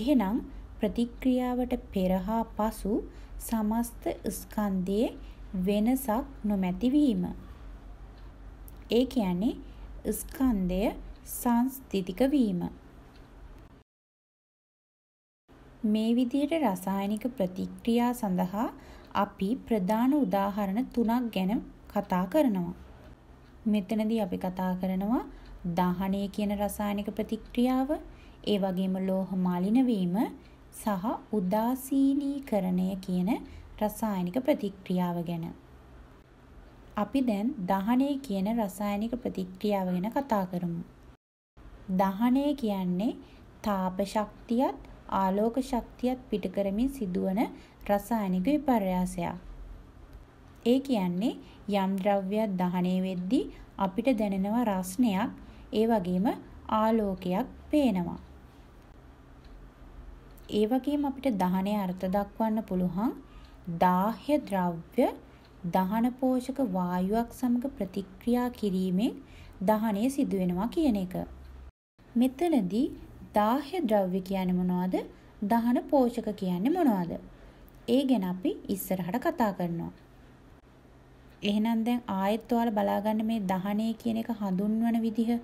එහෙනම් ප්‍රතික්‍රියාවට පෙරහා පසු සමස්ත ස්කන්ධයේ වෙනසක් නොමැතිවීම. ඒ කියන්නේ ස්කන්ධය සංස්ථිතික වීම. මේ විදිහට රසායනික ප්‍රතික්‍රියා සඳහා අපි ප්‍රධාන උදාහරණ තුනක් ගැන කතා කරනවා. මෙතනදී අපි කතා කරනවා දහණය කියන රසායනික ප්‍රතික්‍රියාව, ඒ වගේම ලෝහ මලින වීම සහ උදාසීනීකරණය කියන රසායනික ප්‍රතික්‍රියාව ගැන. අපි දැන් දහණය කියන රසායනික ප්‍රතික්‍රියාව ගැන කතා කරමු. දහණය කියන්නේ තාප ශක්තියත් ආලෝක ශක්තියත් පිටකරමින් සිදුවන රසායනික විපර්යාසයක්. ඒ කියන්නේ යම් ද්‍රව්‍යයක් දහණය වෙද්දී අපිට දැනෙනවා රස්නයක් ඒ වගේම ආලෝකයක් පේනවා. ඒ වගේම අපිට දහනය අර්ථ දක්වන්න පුළුවන් දාහ්‍ය ද්‍රව්‍ය දහන පෝෂක වායුවක් සමග ප්‍රතික්‍රියා කිරීමෙන් දහනය සිදු වෙනවා කියන එක. මෙතනදී දාහ්‍ය ද්‍රව්‍ය කියන්නේ මොනවද? දහන පෝෂක කියන්නේ මොනවද? ඒ ගැන අපි ඉස්සරහට කතා කරනවා. එහෙනම් දැන් ආයෙත් ඔයාලා බලාගන්න මේ දහනය කියන එක හඳුන්වන විදිහ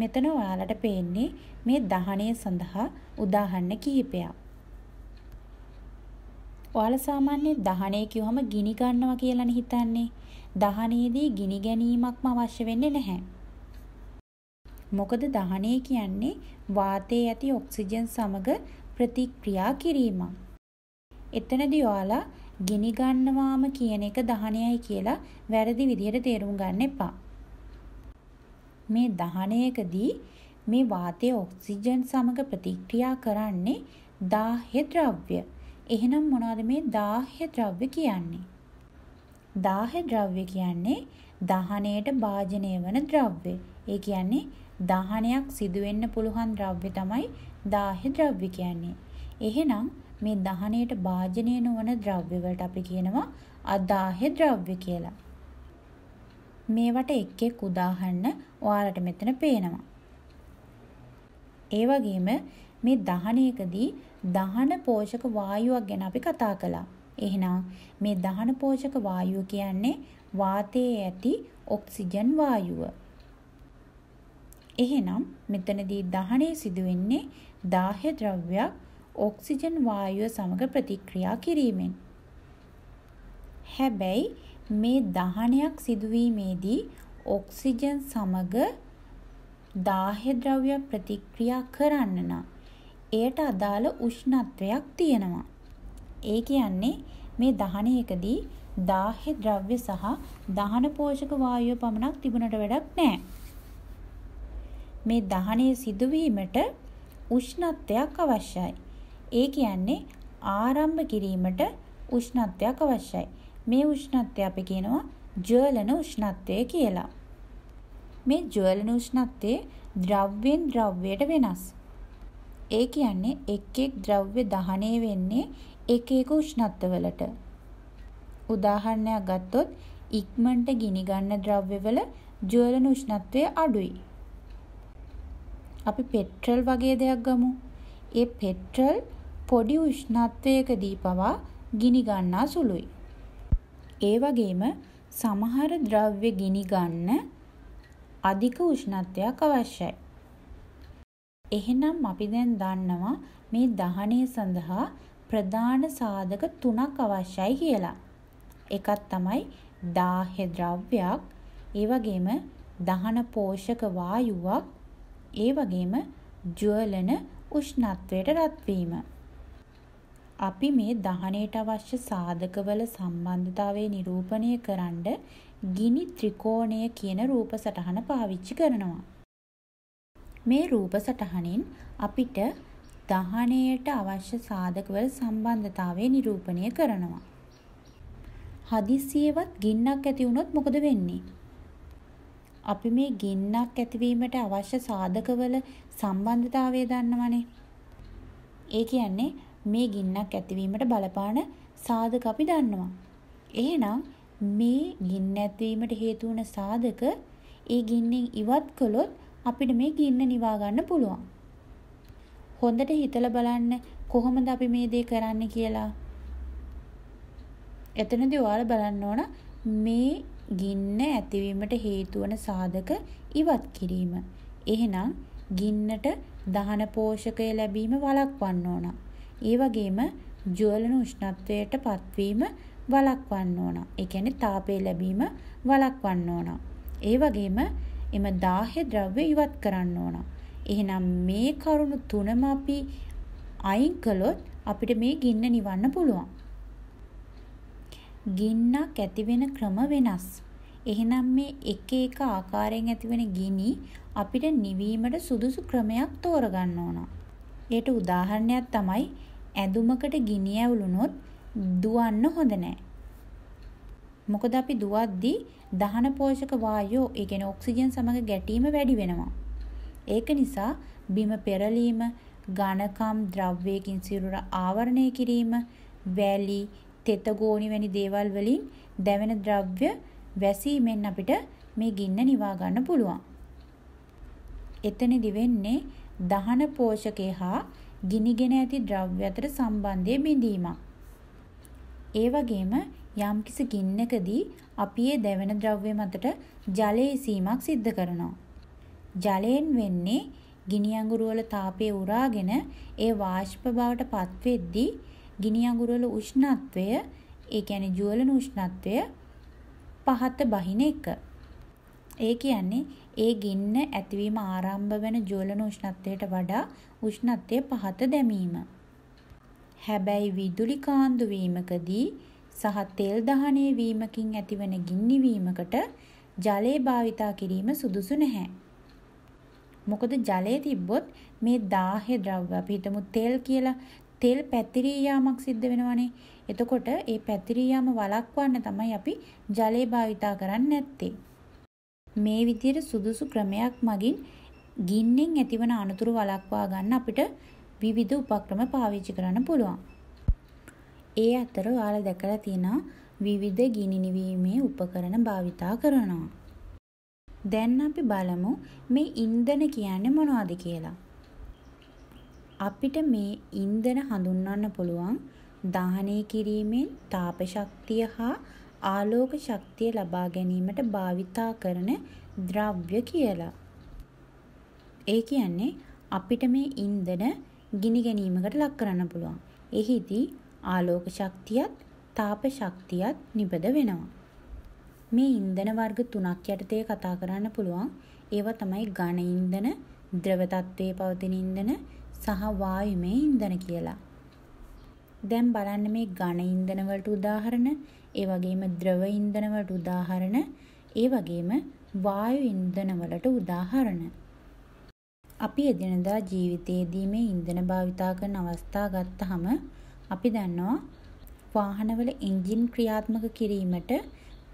මෙතන ඔයාලට පේන්නේ මේ දහනය සඳහා උදාහරණ කිහිපයක්. ඔයාලා සාමාන්‍ය දහනය කිව්වම ගිනි ගන්නවා කියලානේ හිතන්නේ. දහනයේදී ගිනි ගැනීමක්ම අවශ්‍ය වෙන්නේ නැහැ. මොකද දහනය කියන්නේ වාතයේ ඇති ඔක්සිජන් සමග ප්‍රතික්‍රියා කිරීමක්. එතනදී ඔයාලා ගිනි ගන්නවාම කියන එක දහනයයි කියලා වැරදි විදිහට තේරුම් ගන්න එපා. මේ දහනයකදී මේ වාතය ඔක්සිජන් සමග ප්‍රතික්‍රියා කරන්නේ දාහ්‍ය ද්‍රව්‍ය. එහෙනම් මොනවද මේ දාහ්‍ය ද්‍රව්‍ය කියන්නේ? දාහ්‍ය ද්‍රව්‍ය කියන්නේ දහනයට භාජනය වන ද්‍රව්‍ය. ඒ කියන්නේ දහනයක් සිදු වෙන්න පුළුවන් ද්‍රව්‍ය තමයි දාහ්‍ය ද්‍රව්‍ය කියන්නේ. එහෙනම් මේ දහනයට භාජනය නොවන ද්‍රව්‍ය වලට අපි කියනවා අදාහ්‍ය ද්‍රව්‍ය කියලා. මේවට එක් එක් උදාහරණ ඔයාලට මෙතන පේනවා. ඒ වගේම මේ දහනයකදී දහන පෝෂක වායුවක් ගැන අපි කතා කළා. එහෙනම් මේ දහන පෝෂක වායුව කියන්නේ වාතයේ ඇති ඔක්සිජන් වායුව. එහෙනම් මෙතනදී දහනය සිදු වෙන්නේ දාහ්‍ය ද්‍රව්‍යයක් ඔක්සිජන් වායුව සමග ප්‍රතික්‍රියා කිරීමෙන්. හැබැයි මේ දහනයක් සිදුවීමේදී ඔක්සිජන් සමග දාහ්‍ය ද්‍රව්‍ය ප්‍රතික්‍රියා කරන්න නම් එයට අදාළ උෂ්ණත්වයක් තියෙනවා. ඒ කියන්නේ මේ දහනයකදී දාහ්‍ය ද්‍රව්‍ය සහ දහන පෝෂක වායුව පමණක් තිබුණට වැඩක් නැහැ. මේ දහනය සිදුවීමට උෂ්ණත්වයක් අවශ්‍යයි. ඒ කියන්නේ ආරම්භ කිරීමට උෂ්ණත්වයක් අවශ්‍යයි. මේ උෂ්ණත්වය අපි කියනවා ජ්වලන උෂ්ණත්වය කියලා. මේ ජ්වලන උෂ්ණත්වය ද්‍රව්‍යෙන් ද්‍රව්‍යයට වෙනස්. ඒ කියන්නේ එක් එක් ද්‍රව්‍ය දහනය වෙන්නේ එක එක උෂ්ණත්වවලට. උදාහරණයක් ගත්තොත් ඉක්මනට ගිනි ගන්න ද්‍රව්‍යවල ජ්වලන උෂ්ණත්වය අඩුයි. අපි පෙට්‍රල් වගේ දෙයක් ගමු. ඒ පෙට්‍රල් පොඩි උෂ්ණත්වයකදී පවා ගිනි ගන්නා සුළුයි. ඒ වගේම සමහර ද්‍රව්‍ය ගිනි ගන්න අධික උෂ්ණත්වයක් අවශ්‍යයි. එහෙනම් අපි දැන් දන්නවා මේ දහනය සඳහා ප්‍රධාන සාධක තුනක් අවශ්‍යයි කියලා. එකක් තමයි දාහ්‍ය ද්‍රව්‍යයක්, ඒ වගේම දහන පෝෂක වායුවක්, ඒ වගේම ජුවලන උෂ්ණත්වයට රත්වීම. අපි මේ දහනයට අවශ්‍ය සාධකවල සම්බන්ධතාවය නිරූපණය කරන්න ගිනි ත්‍රිකෝණය කියන රූප සටහන පාවිච්චි කරනවා. මේ රූප සටහනින් අපිට දහනයට අවශ්‍ය සාධකවල සම්බන්ධතාවය නිරූපණය කරනවා. හදිස්සියවත් ගින්නක් ඇති වුණොත් මොකද වෙන්නේ? අපි මේ ගින්නක් ඇතිවීමට අවශ්‍ය සාධකවල සම්බන්ධතාවය දන්නවනේ. ඒ කියන්නේ මේ ගින්නක් ඇතිවීමට බලපාන සාධක අපි දන්නවා. එහෙනම් මේ ගින්න ඇතිවීමට හේතු වන සාධක ඒ ගින්නෙන් ඉවත් කළොත් අපිට මේ ගින්න නිවා ගන්න පුළුවන්. හොඳට හිතලා බලන්න කොහොමද අපි මේ දේ කරන්නේ කියලා. එතනදී ඔයාලා බලන්න ඕන මේ ගින්න ඇතිවීමට හේතු වන සාධක ඉවත් කිරීම. එහෙනම් ගින්නට දහන පෝෂකය ලැබීම වළක්වන්න ඕන. ඒ වගේම ජුවලන උෂ්ණත්වයට පත්වීම වළක්වන්න ඕන. ඒ කියන්නේ තාපය ලැබීම වළක්වන්න ඕන. ඒ වගේම එම දාහ්‍ය ද්‍රව්‍ය ඉවත් කරන්න ඕන. එහෙනම් මේ කරුණු තුනම අපි අයින් කළොත් අපිට මේ ගින්න නිවන්න පුළුවන්. ගින්නක් ඇති වෙන ක්‍රම වෙනස්. එහෙනම් මේ එක එක ආකාරයෙන් ඇතිවෙන ගිනි අපිට නිවීමට සුදුසු ක්‍රමයක් තෝරගන්න ඕන. ඒට උදාහරණයක් තමයි ඇඳුමකට ගිනි ඇවුලුනොත් දුවන්න හොඳ නෑ. මොකද අපි දුවද්දී දහන පෝෂක වායෝ ඒ කියන්නේ ඔක්සිජන් සමග ගැටීම වැඩි වෙනවා. ඒක නිසා බිම පෙරලීම, ඝනකම් ද්‍රව්‍යයකින් සිරුර ආවරණය කිරීම, වැලි, තෙත ගෝණි වැනි දේවල් වලින් දැවෙන ද්‍රව්‍ය වැසීමෙන් අපිට මේ ගින්න නිවා ගන්න පුළුවන්. එතනදි වෙන්නේ දහන පෝෂකේ හා ගිනිගෙන ඇති ද්‍රව්‍ය අතර සම්බන්ධය බිඳීමක්. ඒ වගේම යම්කිසි ගින්නකදී අපි ඒ දැවෙන ද්‍රව්‍ය මතට ජලය ඉසීමක් සිද්ධ කරනවා. ජලයෙන් වෙන්නේ ගිනි අඟුරු වල තාපය උරාගෙන ඒ වාෂ්ප බවට පත්වෙද්දී ගිනි අඟුරු වල උෂ්ණත්වය ඒ කියන්නේ ජුවලන උෂ්ණත්වය පහත බහින එක. ඒ කියන්නේ ඒ ගින්න ඇතිවීම ආරම්භ වෙන ජ්වලන උෂ්ණත්වයට වඩා උෂ්ණත්වය පහත දැමීම. හැබැයි විදුලි කාන්දු වීමකදී සහ තෙල් දහනය වීමකින් ඇතිවන ගින්නිවීමකට ජලය භාවිතා කිරීම සුදුසු නැහැ. මොකද ජලය තිබ්බොත් මේ දාහේ ද්‍රව්‍ය අපි හිතමු තෙල් කියලා තෙල් පැතිරී යාමක් සිද්ධ වෙනවනේ. එතකොට ඒ පැතිරී යාම වළක්වන්න තමයි අපි ජලය භාවිතා කරන්නේ නැත්තේ. මේ විදියට සුදුසු ක්‍රමයක් මගින් ගින්නෙන් ඇතිවන අනතුරු වළක්වා ගන්න අපිට විවිධ උපක්‍රම පාවිච්චි කරන්න පුළුවන්. ඒ අතර ඔයාලා දැකලා තියෙනවා විවිධ ගිනි නිවීමේ උපකරණ භාවිතා කරනවා. දැන් අපි බලමු මේ ඉන්ධන කියන්නේ මොනවද කියලා. අපිට මේ ඉන්ධන හඳුන්වන්න පුළුවන් දහනය කිරීමෙන් තාප ශක්තිය හා ආලෝක ශක්තිය ලබා ගැනීමට භාවිතා කරන ද්‍රව්‍ය කියලා. ඒ කියන්නේ අපිට මේ ඉන්ධන ගිනි ගැනීමකට ලක් කරන්න පුළුවන්. එහිදී ආලෝක ශක්තියත් තාප ශක්තියත් නිබද වෙනවා. මේ ඉන්ධන වර්ග තුනක් යටතේ කතා කරන්න පුළුවන්. ඒවා තමයි ඝන ඉන්ධන, ද්‍රව තත්ත්වයේ පවතින ඉන්ධන සහ වායුමය ඉන්ධන කියලා. දැන් බලන්න මේ ඝන ඉන්ධන වලට උදාහරණ ඒ වගේම ද්‍රව ඉන්ධන වලට උදාහරණ, ඒ වගේම වායු ඉන්ධන වලට උදාහරණ. අපි එදිනදා ජීවිතයේදී මේ ඉන්ධන භාවිතා කරන අවස්ථා ගත්තහම අපි දන්නවා වාහනවල එන්ජින් ක්‍රියාත්මක කිරීමට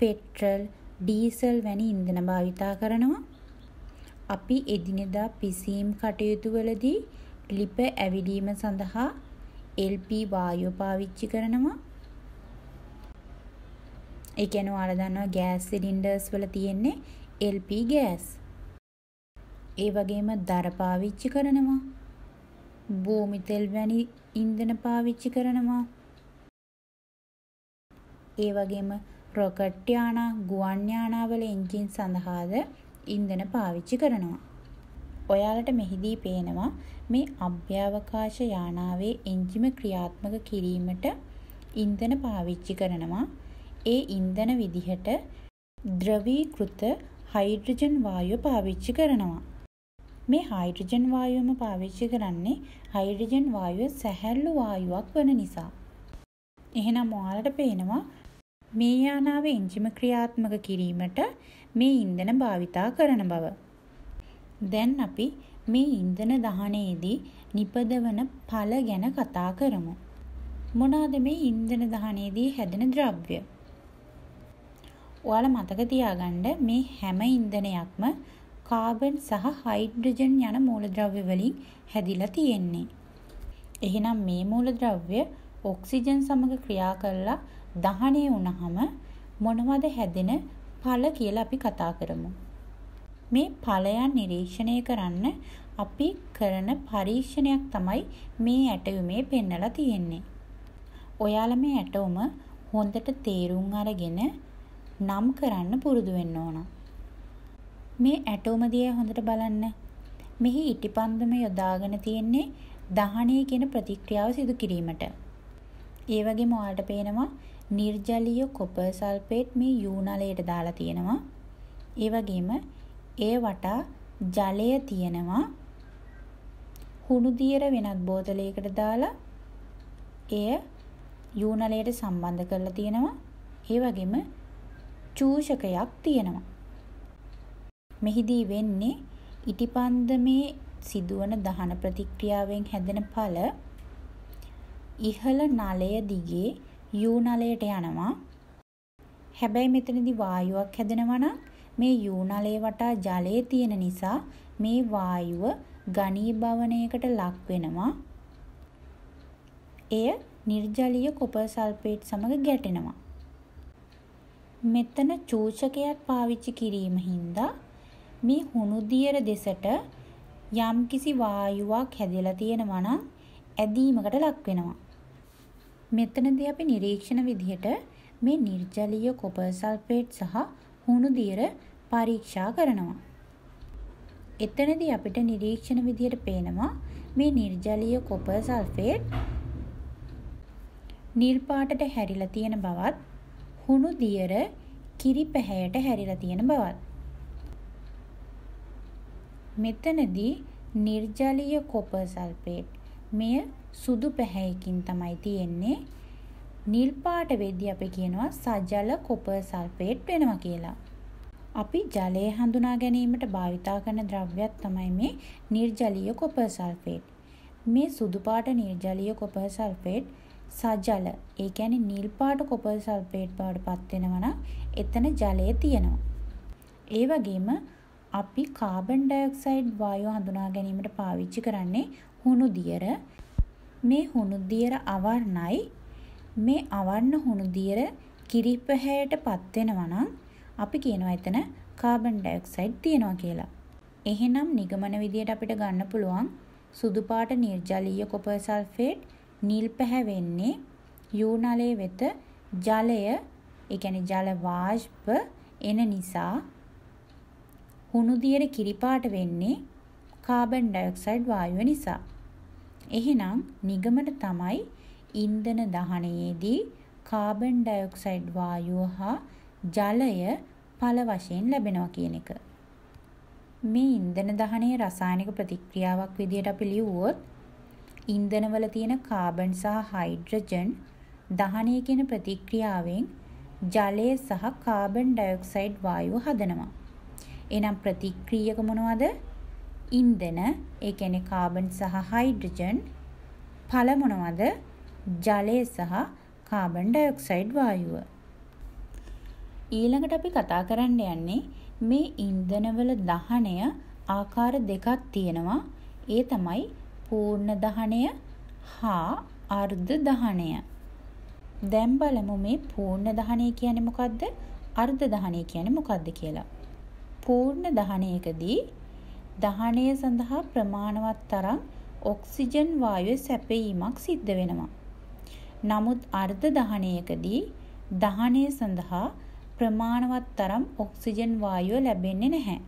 පෙට්‍රල්, ඩීසල් වැනි ඉන්ධන භාවිතා කරනවා. අපි එදිනෙදා පිසීම් කටයුතු වලදී ලිප ඇවිලීම සඳහා LP වායුව පාවිච්චි කරනවා ඒ කියන්නේ ඔයාලා දන්නවා ගෑස් සිලින්ඩර්ස් වල තියෙන්නේ LP ගෑස්. ඒ වගේම දර පාවිච්චි කරනවා. භූමි තෙල් වැනි ඉන්ධන පාවිච්චි කරනවා. ඒ වගේම රොකට් යානා, ගුවන් යානා වල එන්ජින් සඳහාද ඉන්ධන පාවිච්චි කරනවා. ඔයාලට මෙහිදී පේනවා මේ අභ්‍යවකාශ යානාවේ එන්ජිම ක්‍රියාත්මක කිරීමට ඉන්ධන පාවිච්චි කරනවා. ඒ ඉන්ධන විදිහට ද්‍රවීකෘත හයිඩ්‍රජන් වායුව පාවිච්චි කරනවා. මේ හයිඩ්‍රජන් වායුවම පාවිච්චි කරන්නේ හයිඩ්‍රජන් වායුව සැහැල්ලු වායුවක් වන නිසා. එහෙනම් ඔයාලට පේනවා මේ යානාව එන්ජිම ක්‍රියාත්මක කිරීමට මේ ඉන්ධන භාවිතා කරන බව. දැන් අපි මේ ඉන්ධන දහනයේදී නිපදවන ඵල ගැන කතා කරමු. මොනවාද මේ ඉන්ධන දහනයේදී හැදෙන ද්‍රව්‍ය? ඔයාලා මතක තියාගන්න මේ හැම ඉන්ධනයක්ම කාබන් සහ හයිඩ්‍රජන් යන මූලද්‍රව්‍ය වලින් හැදිලා තියෙන්නේ. එහෙනම් මේ මූලද්‍රව්‍ය ඔක්සිජන් සමග ක්‍රියා කරලා දහනය වුණහම මොනවද හැදෙන ඵල කියලා අපි කතා කරමු. මේ ඵලයන් නිරීක්ෂණය කරන්න අපි කරන පරීක්ෂණයක් තමයි මේ ඇටයුමේ පෙන්නලා තියෙන්නේ. ඔයාලා මේ ඇටවුම හොඳට තේරුම් අරගෙන නම් කරන්න පුරුදු වෙන්න ඕන. මේ ඇටෝම දිහා හොඳට බලන්න. මෙහි ඉටිපන්දම යොදාගෙන තියෙන්නේ දහණය කියන ප්‍රතික්‍රියාව සිදු කිරීමට. ඒ වගේම ඔයාලට පේනවා නිර්ජලීය කොපර් සල්ෆේට් මේ යූ නලයට දාලා තියෙනවා. ඒ වගේම ඒ වටා ජලය තියෙනවා. හුණු දියර වෙනත් බෝතලයකට දාලා එය යූ නලයට සම්බන්ධ කරලා තියෙනවා. ඒ වගේම චූෂකයක් තියෙනවා. මෙහිදී වෙන්නේ ඉටිපන්දමේ සිදුවන දහන ප්‍රතික්‍රියාවෙන් හැදෙන ඵල ඉහළ නලය දිගේ යූ නලයට යනවා. හැබැයි මෙතනදි වායුවක් හැදෙනවා නම් මේ යූ නලය වටා ජලය තියෙන නිසා මේ වායුව ඝනීභවණයකට ලක් වෙනවා. එය නිර්ජලීය කොපර් සල්ෆේට් සමග ගැටෙනවා. මෙතන චූචකයක් පාවිච්චි කිරීම හින්දා මේ හුණු දියර දෙසට යම්කිසි වායුවක් හැදලා තියෙනවා නම් ඇදීමකට ලක් වෙනවා. මෙතනදී අපි නිරීක්ෂණ විදිහට මේ නිර්ජලීය කොපර් සල්ෆේට් සහ හුණු දියර පරීක්ෂා කරනවා. එතනදී අපිට නිරීක්ෂණ විදිහට පේනවා මේ නිර්ජලීය කොපර් සල්ෆේට් නිර්පාටට හැරිලා තියෙන බවත් හුණු දියර කිරි පැහැයට හැරිලා තියෙන බවත්. මෙතනදී නිර්ජලීය කොපර් සල්ෆේට් මෙය සුදු පැහැයකින් තමයි තියෙන්නේ. නිල් පාට වෙද්දී අපි කියනවා සජල කොපර් සල්ෆේට් වෙනවා කියලා. අපි ජලය හඳුනා ගැනීමට භාවිතා කරන ද්‍රව්‍යයක් තමයි මේ නිර්ජලීය කොපර් සල්ෆේට්. මේ සුදු පාට නිර්ජලීය කොපර් සල්ෆේට් සජල ඒ කියන්නේ නිල් පාට කොපර් සල්ෆේට් බවට පත් වෙනවා නම් එතන ජලය තියෙනවා. ඒ වගේම අපි කාබන් ඩයොක්සයිඩ් වායුව හඳුනා ගැනීමට පාවිච්චි කරන්නේ හුණු දියර. මේ හුණු දියර අවර්ණයි. මේ අවර්ණ හුණු දියර කිරිපහයට පත් වෙනවා නම් අපි කියනවා එතන කාබන් ඩයොක්සයිඩ් තියෙනවා කියලා. එහෙනම් නිගමන විදියට අපිට ගන්න පුළුවන් සුදු පාට නිර්ජලීය කොපර් සල්ෆේට් නිල් පැහැවෙන්නේ යූ නලය වෙත ජලය ඒ කියන්නේ ජල වාෂ්ප එන නිසා හුණු දියර කිරිපාට වෙන්නේ කාබන් ඩයොක්සයිඩ් වායුව නිසා. එහෙනම් නිගමන තමයි ඉන්ධන දහනයේදී කාබන් ඩයොක්සයිඩ් වායුව හා ජලය පළ වශයෙන් ලැබෙනවා කියන එක. මේ ඉන්ධන දහනයේ රසායනික ප්‍රතික්‍රියාවක් විදිහට අපි ලියුවොත් ඉන්ධනවල තියෙන කාබන් සහ හයිඩ්‍රජන් දහනය කියන ප්‍රතික්‍රියාවෙන් ජලය සහ කාබන් ඩයොක්සයිඩ් වායුව හදනවා. එනම් ප්‍රතික්‍රියක මොනවද? ඉන්ධන, ඒ කියන්නේ කාබන් සහ හයිඩ්‍රජන් ඵල මොනවද? ජලය සහ කාබන් ඩයොක්සයිඩ් වායුව. ඊළඟට අපි කතා කරන්න යන්නේ මේ ඉන්ධනවල දහනය ආකාර දෙකක් තියෙනවා. ඒ තමයි පූර්ණ දහණය හා අර්ධ දහණය. දැන් බලමු මේ පූර්ණ දහණය කියන්නේ මොකද්ද? අර්ධ දහණය කියන්නේ මොකද්ද කියලා. පූර්ණ දහණයකදී දහණය සඳහා ප්‍රමාණවත් තරම් ඔක්සිජන් වායුවේ සැපයීමක් සිද්ධ වෙනවා. නමුත් අර්ධ දහණයකදී දහණය සඳහා ප්‍රමාණවත් තරම් ඔක්සිජන් වායුව ලැබෙන්නේ නැහැ.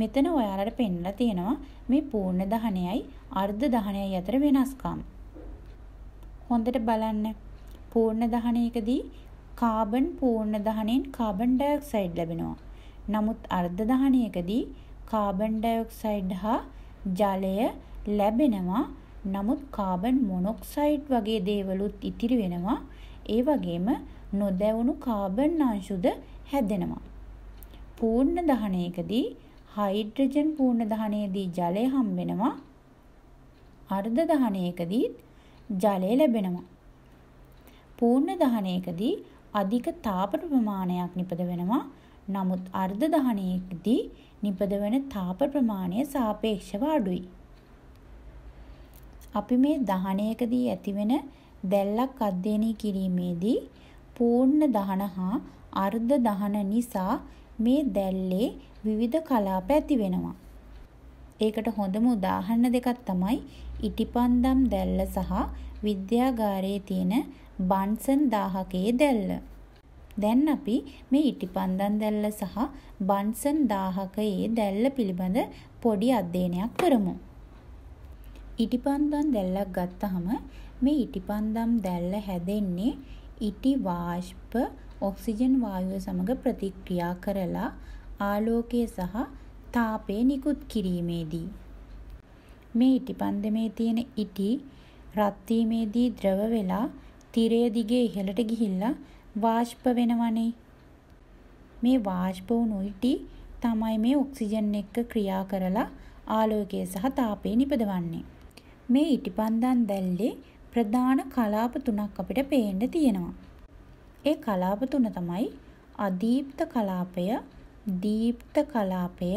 මෙතන ඔයාලට පෙන්ලා තියෙනවා මේ පූර්ණ දහනයයි අර්ධ දහනයයි අතර වෙනස්කම්. හොඳට බලන්න. පූර්ණ දහනයකදී කාබන් පූර්ණ දහනයෙන් කාබන් ඩයොක්සයිඩ් ලැබෙනවා. නමුත් අර්ධ දහනයකදී කාබන් ඩයොක්සයිඩ් හා ජලය ලැබෙනවා. නමුත් කාබන් මොනොක්සයිඩ් වගේ දේවලුත් ඉතිරි වෙනවා. ඒ වගේම නොදැවුණු කාබන් අංශුද හැදෙනවා. පූර්ණ දහනයකදී හයිඩ්‍රජන් පූර්ණ දහනයේදී ජලය හම්බෙනවා. අර්ධ දහනයකදී ජලය ලැබෙනවා. පූර්ණ දහනයකදී අධික තාප ප්‍රමාණයක් නිපද වෙනවා. නමුත් අර්ධ දහනයකදී නිපද වෙන තාප ප්‍රමාණය සාපේක්ෂව අඩුයි. අපි මේ දහනයකදී ඇතිවෙන දැල්ලක් අධ්‍යයනය කිරීමේදී පූර්ණ දහන හා අර්ධ දහන නිසා මේ දැල්ලේ විවිධ කලාප ඇති වෙනවා. ඒකට හොඳම උදාහරණ දෙකක් තමයි ඉටිපන්දම් දැල්ල සහ විද්‍යාගාරයේ තියෙන බන්සන් දාහකයේ දැල්ල. දැන් අපි මේ ඉටිපන්දම් දැල්ල සහ බන්සන් දාහකයේ දැල්ල පිළිබඳ පොඩි අධ්‍යයනයක් කරමු. ඉටිපන්දම් දැල්ලක් ගත්තහම මේ ඉටිපන්දම් දැල්ල හැදෙන්නේ ඉටි වාෂ්ප ඔක්සිජන් වායුව සමඟ ප්‍රතික්‍රියා කරලා ආලෝකය සහ තාපය නිකුත් කිරීමේදී. මේ ඉටිපන්දමේ තියෙන ඉටි රත්වීමේදී ද්‍රව වෙලා තිරය දිගේ ඉහළට ගිහිල්ලා වාෂ්ප වෙනවනේ. මේ වාෂ්ප වුණු ඉටි තමයි මේ ඔක්සිජන් එක්ක ක්‍රියා කරලා ආලෝකය සහ තාපය නිපදවන්නේ. මේ ඉටිපන්දන් දැල්ලේ ප්‍රධාන කලාප තුනක් අපිට පේන්න තියෙනවා. ඒ කලාප තුන තමයි අදීප්ත කලාපය, දීප්ත කලාපය,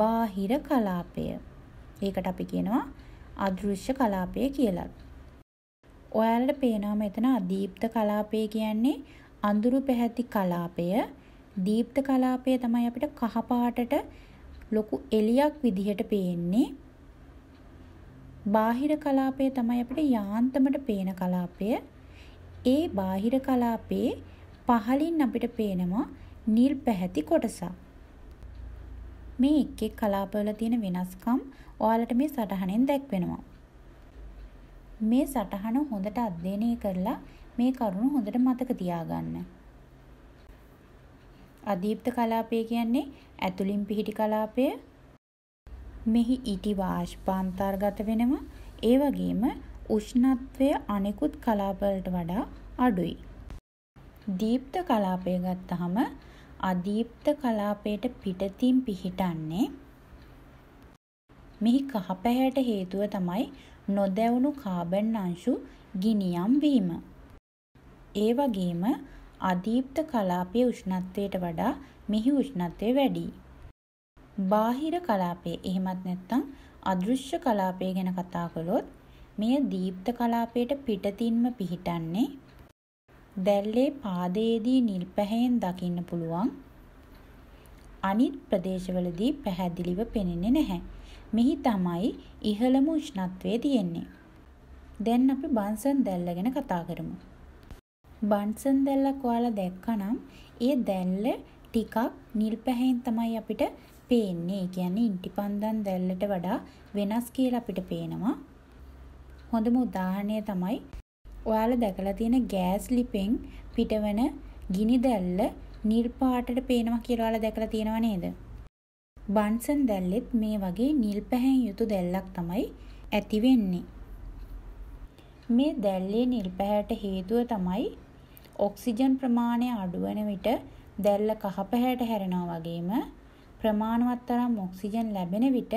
බාහිර කලාපය. ඒකට අපි කියනවා අදෘශ්‍ය කලාපය කියලා. ඔයාලට පේනවා මෙතන අදීප්ත කලාපය කියන්නේ අඳුරු පැහැති කලාපය. දීප්ත කලාපය තමයි අපිට කහ පාටට ලොකු එළියක් විදිහට පේන්නේ. බාහිර කලාපය තමයි අපිට යාන්තමට පේන කලාපය. ඒ බාහිර කලාපයේ පහලින් අපිට පේනවා නිල් පැහැති කොටසක්. මේ එක් එක් කලාපවල තියෙන වෙනස්කම් ඔයාලට මේ සටහනෙන් දැක්වෙනවා. මේ සටහන හොඳට අධ්‍යයනය කරලා මේ කරුණු හොඳට මතක තියාගන්න. අදීප්ත කලාපය කියන්නේ ඇතුලින් පිහිටි කලාපය. මෙහි ඊටි වාෂ්පාන්තර්ගත වෙනවා. ඒ වගේම උෂ්ණත්වය අනෙකුත් කලාපවලට වඩා අඩුයි. දීප්ත කලාපය ගත්තහම අදීප්ත කලාපයට පිටතින් පිහිටන්නේ මෙහි කහපැහැයට හේතුව තමයි නොදැවුණු කාබන් අංශු ගිනියම් වීම. ඒ වගේම අදීප්ත කලාපයේ උෂ්ණත්වයට වඩා මෙහි උෂ්ණත්වය වැඩි. බාහිර කලාපයේ එහෙමත් නැත්නම් අදෘශ්‍ය කලාපය ගැන කතා කළොත් මෙය දීප්ත කලාපයට පිටතින්ම පිහිටන්නේ දැල්ලේ පාදයේදී නිල් පැහැයෙන් දකින්න පුළුවන් අනිත් ප්‍රදේශවලදී පැහැදිලිව පෙනෙන්නේ නැහැ. මෙහි තමයි ඉහළම උෂ්ණත්වය තියෙන්නේ. දැන් අපි බන්සන් දැල්ල ගැන කතා කරමු. බන්සන් දැල්ලක් ඔයාලා දැක්කනම් ඒ දැල්ල ටිකක් නිල් පැහැයෙන් තමයි අපිට පේන්නේ. ඒ කියන්නේ ඉන්ටිපන්දන් දැල්ලට වඩා වෙනස් කියලා අපිට පේනවා. හොඳම උදාහරණය තමයි ඔයාල දැකලා තියෙන ගෑස් ලිපෙන් පිටවන ගිනි දැල්ල නිල්පාටට පේනවා කියලාල දැකලා තියෙනවා නේද. බන්සන් දැල්ලෙත් මේ වගේ නිල් පැහැන් යුතු දැල්ලක් තමයි ඇතිවෙන්නේ. මේ දැල්ලේ නිල් පැහැට හේතුව තමයි ඔක්සිජන් ප්‍රමාණය අඩුවන විට දැල්ල කහපැහැට හැරෙනවා වගේම ප්‍රමාණවත් තරම් ඔක්සිජන් ලැබෙන විට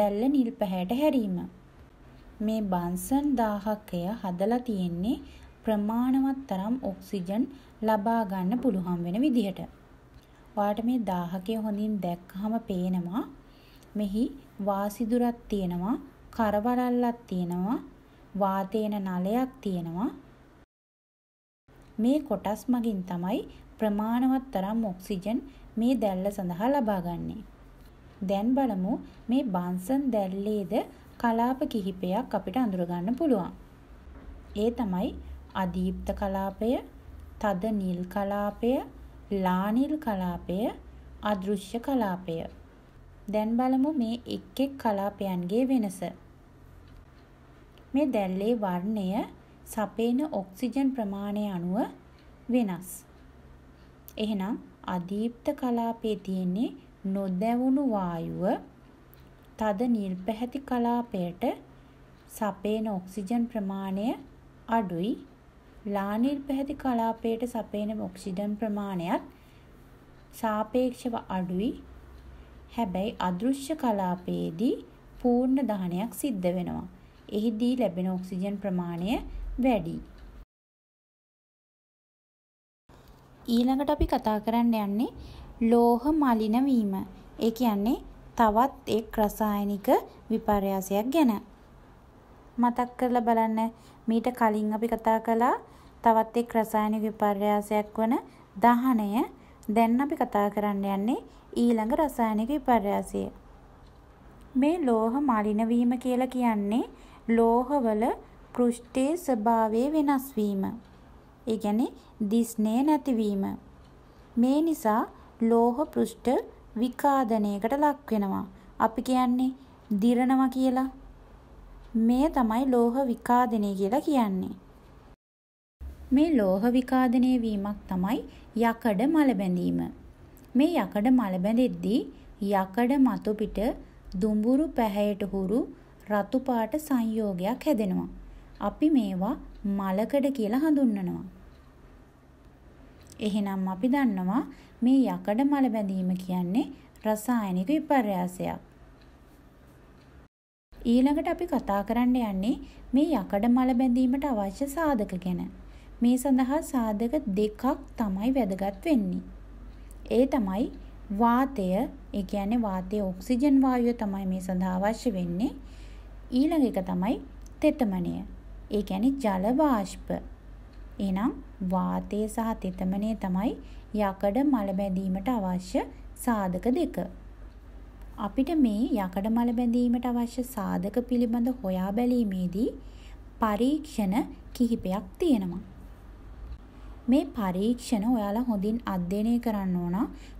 දැල්ල නිල් පැහැට හැරීම. මේ බන්සන් දාහකය හදලා තියෙන්නේ ප්‍රමාණවත් තරම් ඔක්සිජන් ලබා ගන්න පුළුවන් වෙන විදිහට. ඔයාට මේ දාහකය හොඳින් දැක්කහම පේනවා මෙහි වාසිදුරක් තියෙනවා, කරවරල්ලක් තියෙනවා, වාතේන නලයක් තියෙනවා. මේ කොටස් මගින් තමයි ප්‍රමාණවත් තරම් ඔක්සිජන් මේ දැල්ල සඳහා ලබාගන්නේ. දැන් බලමු මේ බන්සන් දැල්ලේද කලාප කිහිපයක් අපිට අඳුරගන්න පුළුවන්. ඒ තමයි අදීප්ත කලාපය, තද නිල් කලාපය, ලානිල් කලාපය, අදෘශ්‍ය කලාපය. දැන් බලමු මේ එක් එක් කලාපයන්ගේ වෙනස. මේ දැල්ලේ වර්ණය සපේන ඔක්සිජන් ප්‍රමාණය අනුව වෙනස්. එහෙනම් අදීප්ත කලාපයේ තියෙන්නේ නොදැවුණු වායුව තද නිල් පැහැති කලාපයට සපේන ඔක්සිජන් ප්‍රමාණය අඩුයි ලා නිල් පැහැති කලාපයට සපේන ඔක්සිජන් ප්‍රමාණයත් සාපේක්ෂව අඩුයි හැබැයි අදෘශ්‍ය කලාපයේදී පූර්ණ දහනයක් සිද්ධ වෙනවා. එහිදී ලැබෙන ඔක්සිජන් ප්‍රමාණය වැඩි. ඊළඟට අපි කතා කරන්න යන්නේ ලෝහ මලින වීම. ඒ කියන්නේ තවත් එක් රසායනික විපර්යාසයක් ගැන. මතක් කරලා බලන්න මීට කලින් අපි කතා කළා තවත් එක් රසායනික විපර්යාසයක් වන දහනය. දැන් අපි කතා කරන්න යන්නේ ඊළඟ රසායනික විපර්යාසය. මේ ලෝහ මලින වීම කියලා කියන්නේ ලෝහවල පෘෂ්ඨයේ ස්වභාවය වෙනස් වීම. ඒ කියන්නේ දිස්නේ නැතිවීම. මේ නිසා ලෝහ පෘෂ්ඨ විකාදනයකට ලක් වෙනවා. අපි කියන්නේ දිරනවා කියලා. මේ තමයි ලෝහ විකාදනය කියලා කියන්නේ. මේ ලෝහ විකාදනය වීමක් තමයි යකඩ මල බැඳීම. මේ යකඩ මල බැඳෙද්දී යකඩ මතු පිට දුඹුරු පැහැයට හුරු රතු පාට සංයෝගයක් හැදෙනවා. අපි මේවා මලකඩ කියලා හඳුන්වනවා. එහෙනම් අපි දන්නවා මේ යකඩ මල බැඳීම කියන්නේ රසායනික විපර්යාසයක්. ඊළඟට අපි කතා කරන්න යන්නේ මේ යකඩ මල බැඳීමට අවශ්‍ය සාධක ගැන. මේ සඳහා සාධක දෙකක් තමයි වැදගත් වෙන්නේ. ඒ තමයි වාතය, ඒ කියන්නේ වාතයේ ඔක්සිජන් වායුව තමයි මේ සඳහා අවශ්‍ය වෙන්නේ. ඊළඟ එක තමයි තෙතමනය. ඒ කියන්නේ ජල වාෂ්ප. එහෙනම් වාතය සහ තෙතමනය තමයි යකඩ මල බැඳීමට අවශ්‍ය සාධක දෙක. අපිට මේ යකඩ මල බැඳීමට අවශ්‍ය සාධක පිළිබඳ හොයා බැලීමේදී පරීක්ෂණ කිහිපයක් තියෙනවා. මේ පරීක්ෂණ ඔයාලා හොඳින් අධ්‍යයනය කරන්න ඕන.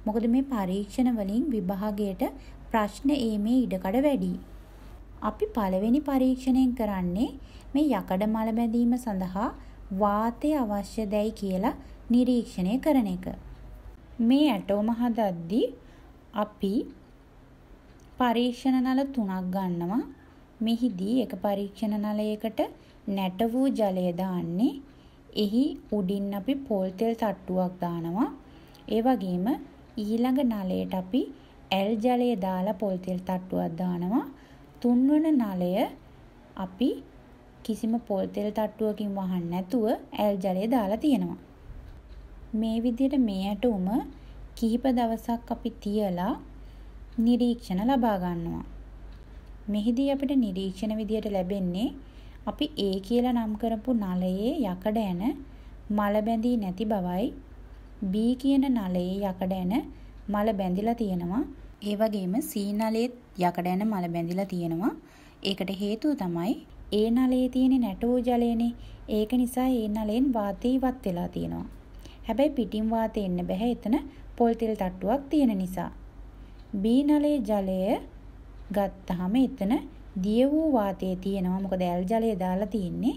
මොකද මේ පරීක්ෂණ වලින් විභාගයට ප්‍රශ්න ඒමේ ඉඩකඩ වැඩියි. අපි පළවෙනි පරීක්ෂණයෙන් කරන්නේ මේ යකඩ මල බැඳීම සඳහා වාතය අවශ්‍ය දැයි කියලා නිරීක්ෂණය කරන එක. මේ ඇටෝම හදද්දී අපි පරීක්ෂණ නල තුනක් ගන්නවා. මෙහිදී එක පරීක්ෂණ නලයකට නැට වූ ජලය දාන්නේ. එහි උඩින් අපි පොල් තෙල් තට්ටුවක් දානවා. ඒ වගේම ඊළඟ නලයට අපි ඇල් ජලය දාලා පොල් තෙල් තට්ටුවක් දානවා. තුන්වන නලය අපි කිසිම පොල් තෙල් තට්ටුවකින් වහන්න නැතුව ඇල් ජලය දාලා තියෙනවා. මේ විදිහට මේ ඇටුම කිහිප දවසක් අපි තියලා නිරීක්ෂණ ලබා ගන්නවා. මෙහිදී අපිට නිරීක්ෂණ විදියට ලැබෙන්නේ අපි ඒ කියලා නම් කරපු නලයේ යකඩ යන මල බැඳී නැති බවයි B කියන නලයේ යකඩ යන මල බැඳිලා තියෙනවා ඒ වගේම C නලයේත් යකඩ යන මල බැඳිලා තියෙනවා ඒකට හේතුව තමයි ඒ නලයේ තියෙන නැටූ ජලයනේ. ඒක නිසා ඒ නලයෙන් වාතය ඉවත් වෙලා තියෙනවා. හැබැයි පිටින් වාතය එන්න බෑ එතන පොල් තෙල් තට්ටුවක් තියෙන නිසා. B නලයේ ජලය ගත්තාම එතන දිය වූ වාතය තියෙනවා. මොකද ඇල් ජලය දාලා තියෙන්නේ.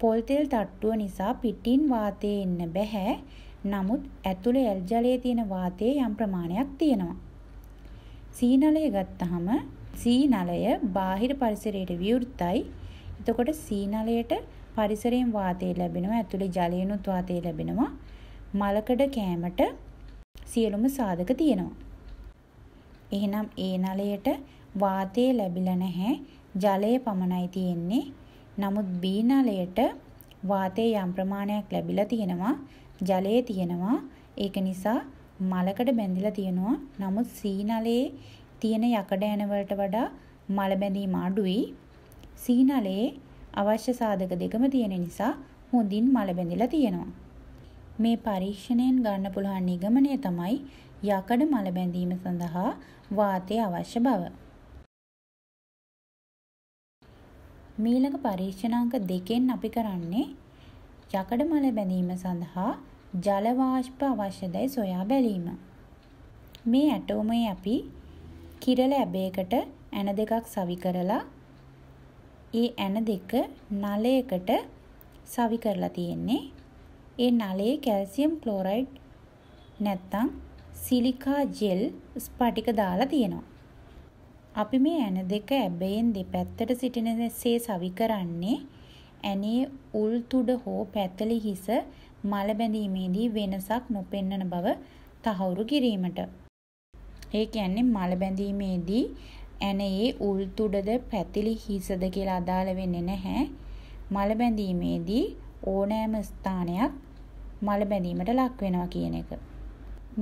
පොල් තෙල් තට්ටුව නිසා පිටින් වාතය එන්න බෑ. නමුත් ඇතුළේ ඇල් ජලයේ තියෙන වාතයේ යම් ප්‍රමාණයක් තියෙනවා. සීනලය ගත්තහම සීනලය බාහිර පරිසරයට විවෘතයි එතකොට සීනලයට පරිසරයෙන් වාතය ලැබෙනවා ඇතුළේ ජලයනුත් වාතය ලැබෙනවා මලකඩ කෑමට සියලුම සාධක තියෙනවා. එහෙනම් ඒ නලයට වාතය ලැබිලා නැහැ ජලය පමණයි තියෙන්නේ. නමුත් බී නලයට වාතයේ යම් ප්‍රමාණයක් ලැබිලා තියෙනවා ජලය තියෙනවා ඒක නිසා මලකඩ බැඳිලා තියෙනවා. නමුත් සී නලයේ තියෙන යකඩ යන වලට වඩා මල බැඳීම අඩුයි. සීනලයේ අවශ්‍ය සාධක දෙකම තියෙන නිසා හොඳින් මල බැඳිලා තියෙනවා. මේ පරීක්ෂණයෙන් ගන්න පුළුවන් නිගමනය තමයි යකඩ මල බැඳීම සඳහා වාතය අවශ්‍ය බව. මීළඟ පරීක්ෂණ අංක දෙකෙන් අපි කරන්නේ යකඩ මල බැඳීම සඳහා ජල වාෂ්ප අවශ්‍යදයි සොයා බැලීම. මේ ඇටෝමේ අපි කිරල ඇබේකට ඇන දෙකක් සවි කරලා ඒ ඇන දෙක නලයකට සවි කරලා තියෙන්නේ. ඒ නලයේ කැල්සියම් ක්ලෝරයිඩ් නැත්තම් සිලිකා ජෙල් ස්පටික දාලා තියෙනවා. අපි මේ ඇන දෙක ඇබයෙන් දෙපැත්තට සිටිනසේ සවි කරන්නේ ඇනේ උල් තුඩ හෝ පැතලි හිස මල බැඳීමේදී වෙනසක් නොපෙන්නන බව තහවුරු කිරීමට. ඒ කියන්නේ මල බැඳීමේදී ඇනයේ උල් තුඩද පැතිලි හිසද කියලා අදාළ වෙන්නේ නැහැ. මල බැඳීමේදී ඕනෑම ස්ථානයක් මල බැඳීමට ලක් වෙනවා කියන එක.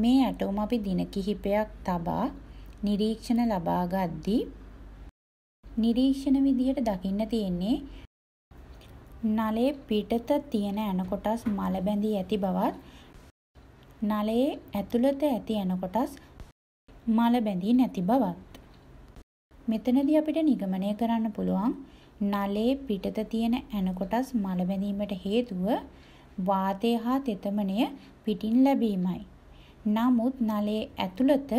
මේ ඇටෝම අපි දින කිහිපයක් තබා නිරීක්ෂණ ලබා ගද්දී නිරීක්ෂණ විදිහට දකින්න තියෙන්නේ නලයේ පිටත තියෙන ඇනකොටස් මල බැඳී ඇති බවත් නලයේ ඇතුළත ඇති ඇනකොටස් මල බැඳී නැති බවත් මෙතනදී අපිට නිගමනය කරන්න පුළුවන් නලේ පිටත තියෙන ඇන කොටස් මල බැඳීමට හේතුව වාතය හා තෙතමනය පිටින් ලැබීමයි. නමුත් නලේ ඇතුළත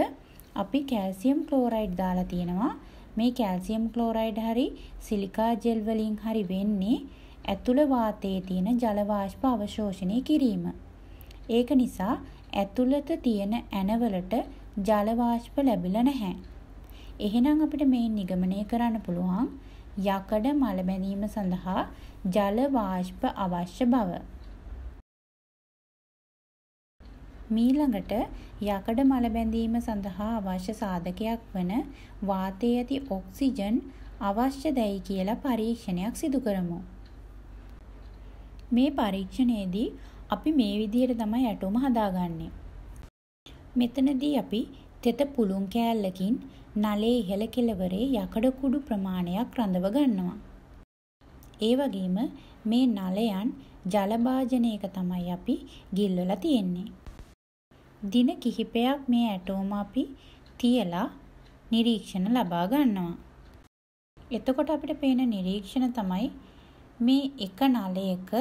අපි කැල්සියම් ක්ලෝරයිඩ් දාලා තියෙනවා. මේ කැල්සියම් ක්ලෝරයිඩ් හරි සිලිකා ජෙල් වලින් හරි වෙන්නේ ඇතුළ වාතයේ තියෙන ජල වාෂ්ප අවශෝෂණය කිරීම. ඒක නිසා ඇතුළත තියෙන ඇනවලට ජල වාෂ්ප ලැබිලා නැහැ. එහෙනම් අපිට මේ නිගමනය කරන්න පුළුවන් යකඩ මල බැඳීම සඳහා ජල වාෂ්ප අවශ්‍ය බව. මීළඟට යකඩ මල බැඳීම සඳහා අවශ්‍ය සාධකයක් වන වාතයේ ඇති ඔක්සිජන් අවශ්‍ය දැයි කියලා පරීක්ෂණයක් සිදු කරමු. මේ පරීක්ෂණයේදී අපි මේ විදිහට තමයි ඇටෝම හදාගන්නේ. මෙතනදී අපි තෙත පුළුන් කෑල්ලකින් නලේ ඉහළ කෙළවරේ යකඩ කුඩු ප්‍රමාණයක් රඳව ගන්නවා. ඒ වගේම මේ නලයන් ජල භාජනයක තමයි අපි ගිල්වලා තියෙන්නේ. දින කිහිපයක් මේ ඇටෝම අපි තියලා නිරීක්ෂණ ලබා ගන්නවා. එතකොට අපිට පේන නිරීක්ෂණ තමයි මේ එක නලයක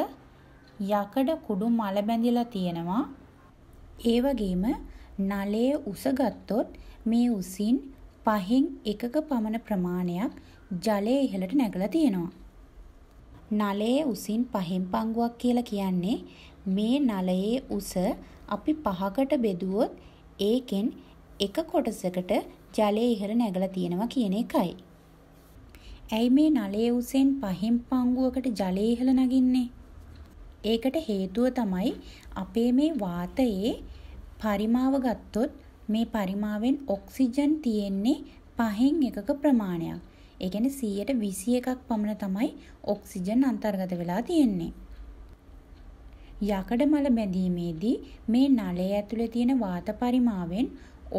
යකඩ කුඩු මල බැඳිලා තියෙනවා. ඒ වගේම නලය උස ගත්තොත් මේ උසින් පහෙන් එකක පමණ ප්‍රමාණයක් ජලය ඉහළට නැගලා තියෙනවා. නලයේ උසින් පහෙන් පංගුවක් කියලා කියන්නේ මේ නලයේ උස අපි පහකට බෙදුවොත් ඒකෙන් එක කොටසකට ජලය ඉහළ නැගලා තියෙනවා කියන එකයි. ඇයි මේ නලයේ උසෙන් පහෙන් පංගුවකට ජලය ඉහළ නගින්නේ? ඒකට හේතුව තමයි අපේ මේ වාතයේ පරිමාව ගත්තොත් මේ පරිමාවෙන් ඔක්සිජන් තියෙන්නේ පහෙන් එකක ප්‍රමාණයක්. ඒ කියන්නේ 121ක් පමණ තමයි ඔක්සිජන් අන්තර්ගත වෙලා තියෙන්නේ. යකඩ මල බැඳීමේදී මේ නලය ඇතුලේ තියෙන වාත පරිමාවෙන්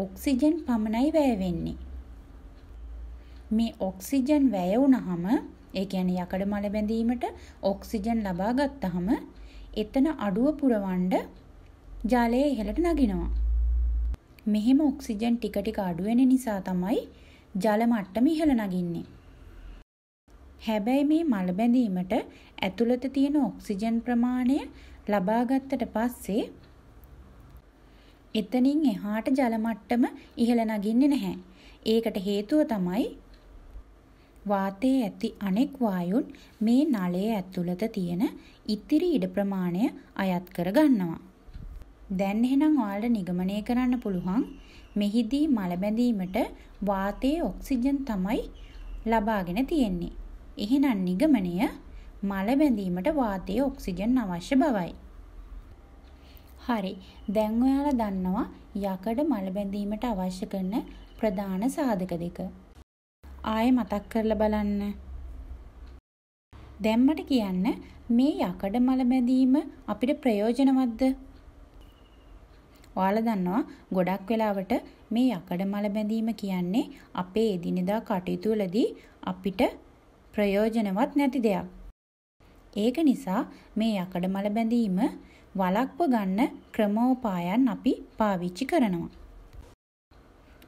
ඔක්සිජන් පමණයි වැය වෙන්නේ. මේ ඔක්සිජන් වැය වුණහම ඒ කියන්නේ යකඩ මල බැඳීමට ඔක්සිජන් ලබා ගත්තහම එතන අඩුව පුරවන්න ජලය ඉහළට නගිනවා. මෙහෙම ඔක්සිජන් ටික ටික අඩු වෙන නිසා තමයි ජල මට්ටම ඉහළ නගින්නේ. හැබැයි මේ මල බැඳීමට ඇතුළත තියෙන ඔක්සිජන් ප්‍රමාණය ලබා ගත්තට පස්සේ එතනින් එහාට ජල මට්ටම ඉහළ නගින්නේ නැහැ. ඒකට හේතුව තමයි වාතයේ ඇති අනෙක් වායුන් මේ නලයේ ඇතුළත තියෙන ඉතිරි ඉඩ ප්‍රමාණය අයත් කර ගන්නවා. දැන් එහෙනම් ඔයාලට නිගමනය කරන්න පුළුවන් මෙහිදී මල බැඳීමට වාතයේ ඔක්සිජන් තමයි ලබාගෙන තියෙන්නේ. එහෙනම් නිගමනය මල බැඳීමට වාතයේ ඔක්සිජන් අවශ්‍ය බවයි. හරි. දැන් ඔයාලා දන්නවා යකඩ මල බැඳීමට අවශ්‍ය කරන ප්‍රධාන සාධක දෙක. ආයෙ මතක් කරලා බලන්න. දැම්මට කියන්න මේ යකඩ මල බැඳීම අපිට ප්‍රයෝජනවත්ද? ඔයාලා දන්නවා ගොඩක් වෙලාවට මේ යකඩ මල බැඳීම කියන්නේ අපේ එදිනෙදා කටයුතු වලදී අපිට ප්‍රයෝජනවත් නැති දෙයක්. ඒක නිසා මේ යකඩ මල බැඳීම වලක්ව ගන්න ක්‍රමෝපායන් අපි පාවිච්චි කරනවා.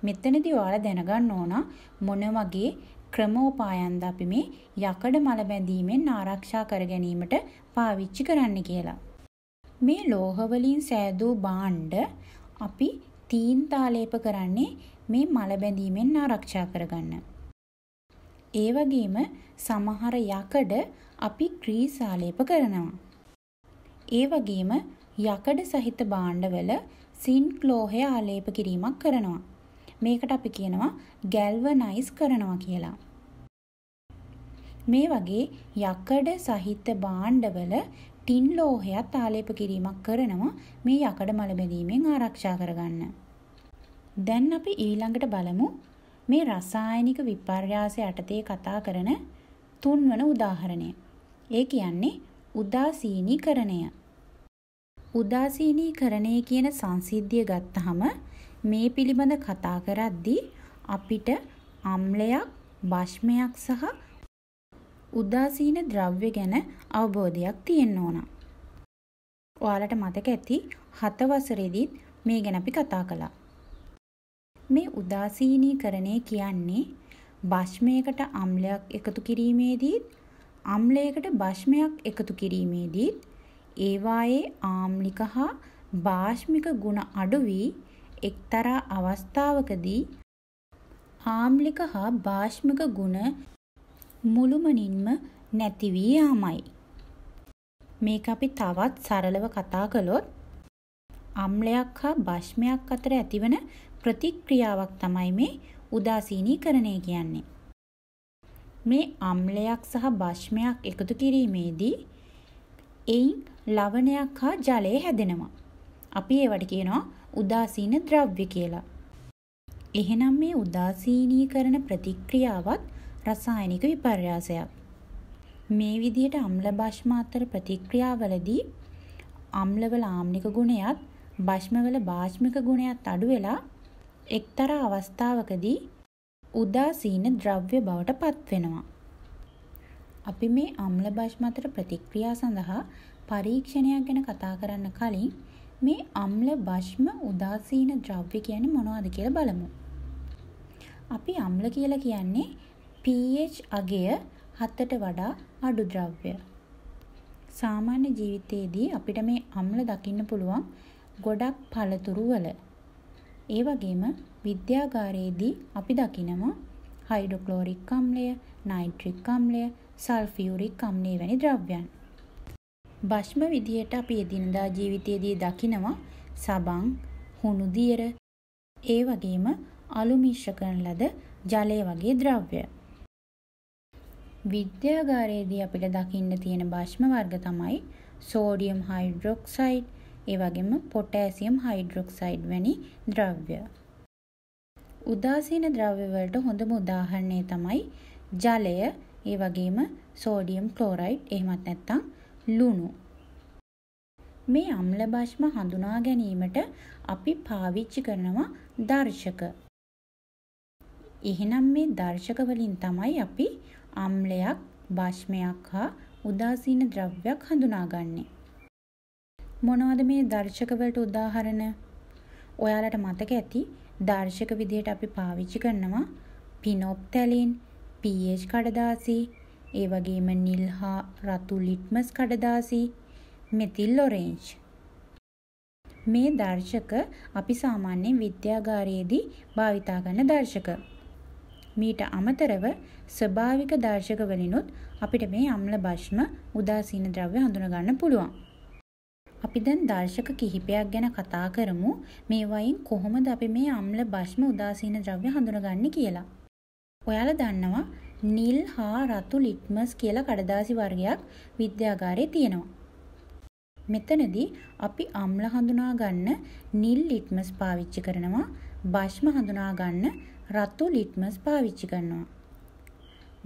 මෙතනදී ඔයාලා දැනගන්න ඕන මොන වගේ ක්‍රමෝපායන්ද අපි මේ යකඩ මල බැඳීමෙන් ආරක්ෂා කර ගැනීමට පාවිච්චි කරන්න කියලා. මේ ලෝහවලින් සෑදූ භාණ්ඩ අපි තීන්තාලේප කරන්නේ මේ මල බැඳීමෙන් ආරක්ෂා කරගන්න. ඒ වගේම සමහර යකඩ අපි ක්‍රීසාලේප කරනවා. ඒ වගේම යකඩ සහිත භාණ්ඩවල සින්ක් ලෝහය ආලේප කිරීමක් කරනවා. මේකට අපි කියනවා ගැල්වනයිස් කරනවා කියලා. මේ වගේ යකඩ සහිත භාණ්ඩවල ටින් ලෝහයත් ආලේප කිරීමක් කරනවා මේ යකඩ මල බැඳීමෙන් ආරක්ෂා කරගන්න. දැන් අපි ඊළඟට බලමු මේ රසායනික විපර්යාස යටතේ කතා කරන තුන්වන උදාහරණය. ඒ කියන්නේ උදාසීනීකරණය. උදාසීනීකරණය කියන සංසිද්ධිය ගත්තහම මේ පිළිබඳ කතා කරද්දී අපිට අම්ලයක්, භෂ්මයක් සහ උද්දාසීන ද්‍රව්‍ය ගැන අවබෝධයක් තියෙන්න ඕන. ඔයාලට මතක ඇති හත වසරේදීත් මේ ගැන අපි කතා කළා. මේ උදාසීනීකරණය කියන්නේ භෂ්මයකට අම්ලයක් එකතු කිරීමේදීත් අම්ලයකට භෂ්මයක් එකතු කිරීමේදීත් ඒවායේ ආම්ලික හා භාෂ්මික ගුණ අඩු වී එක්තරා අවස්ථාවකදී ආම්ලික හා භාෂ්මික ගුණ මුළුමනින්ම නැති වී යාමයි. මේක අපි තවත් සරලව කතා කළොත් අම්ලයක් හා භෂ්මයක් අතර ඇතිවන ප්‍රතික්‍රියාවක් තමයි මේ උදාසීනීකරණය කියන්නේ. මේ අම්ලයක් සහ භෂ්මයක් එකතු කිරීමේදී එයින් ලවණයක් හා ජලය හැදෙනවා. අපි ඒවට කියනවා උදාසීන ද්‍රව්‍ය කියලා. එහෙනම් මේ උදාසීනීකරණ ප්‍රතික්‍රියාවත් රසායනික විපර්යාසයක්. මේ විදිහට අම්ල භෂ්ම අතර ප්‍රතික්‍රියාවලදී අම්ලවල ආම්නික ගුණයත් භෂ්මවල භාෂ්මික ගුණයත් අඩු වෙලා එක්තරා අවස්ථාවකදී උදාසීන ද්‍රව්‍ය බවට පත්වෙනවා. අපි මේ අම්ල භෂ්ම අතර ප්‍රතික්‍රියා සඳහා පරීක්ෂණයක් ගැන කතා කරන්න කලින් මේ අම්ල භෂ්ම උදාසීන ද්‍රව්‍ය කියන්නේ මොනවද කියලා බලමු. අපි අම්ල කියලා කියන්නේ pH අගය 7ට වඩා අඩු ද්‍රව්‍ය. සාමාන්‍ය ජීවිතයේදී අපිට මේ අම්ල දකින්න පුළුවන් ගොඩක් පළතුරු වල. ඒ වගේම විද්‍යාගාරයේදී අපි දකිනවා හයිඩ්‍රොක්ලෝරික් අම්ලය, නයිට්‍රික් අම්ලය, සල්ෆියුරික් අම්ලය වැනි ද්‍රව්‍යයන්. භෂ්ම විදියට අපි එදිනදා ජීවිතයේදී දකිනවා සබන්, හුණු දියර, ඒ වගේම අලු මිශ්‍ර කරන ලද ජලය වගේ ද්‍රව්‍ය. විද්‍යාගාරයේදී අපිට දකින්න තියෙන භාෂ්ම වර්ග තමයි සෝඩියම් හයිඩ්‍රොක්සයිඩ්, ඒ වගේම පොටෑසියම් හයිඩ්‍රොක්සයිඩ් වැනි ද්‍රව්‍ය. උදාසීන ද්‍රව්‍ය වලට හොඳම උදාහරණය තමයි ජලය, ඒ වගේම සෝඩියම් ක්ලෝරයිඩ්, එහෙමත් නැත්නම් ලුණු. මේ අම්ල භාෂ්ම හඳුනා ගැනීමට අපි පාවිච්චි කරනවා දර්ශක. එහෙනම් මේ දර්ශක වලින් තමයි අපි අම්ලයක් භාෂ්මයක් හා උදාසීන ද්‍රව්‍යයක් හඳුනාගන්නේ. මොනවද මේ දර්ශකවලට උදාහරණ ඔයාලට මතක ඇති දර්ශක විදිහට අපි පාවිච්චි කරනවා පිනොප්තැලින් පH කඩදාසි ඒ වගේම නිල් හා රතු ලිට්මස් කඩදාසි මෙතිල් ඔරෙන්ජ් මේ දර්ශක අපි සාමාන්‍යයෙන් විද්‍යාගාරයේදී භාවිතා කරන දර්ශක මීට අමතරව ස්වභාවික දර්ශකවලිනුත් අපිට මේ අම්ල භෂ්ම උදාසීන ද්‍රව්‍ය හඳුනගන්න පුළුවන්. අපි දැන් දර්ශක කිහිපයක් ගැන කතා කරමු මේ වයින් කොහොමද අපි මේ අම්ල භෂ්ම උදාසීන ද්‍රව්‍ය හඳුනගන්නේ කියලා. ඔයාලා දන්නවා නිල් හා රතු ලිට්මස් කියලා කඩදාසි වර්ගයක් විද්‍යාගාරයේ තියෙනවා. මෙතනදී අපි අම්ල හඳුනා ගන්න නිල් ලිට්මස් පාවිච්චි කරනවා භෂ්ම හඳුනා ගන්න රතු ලිට්මස් පාවිච්චි කරනවා.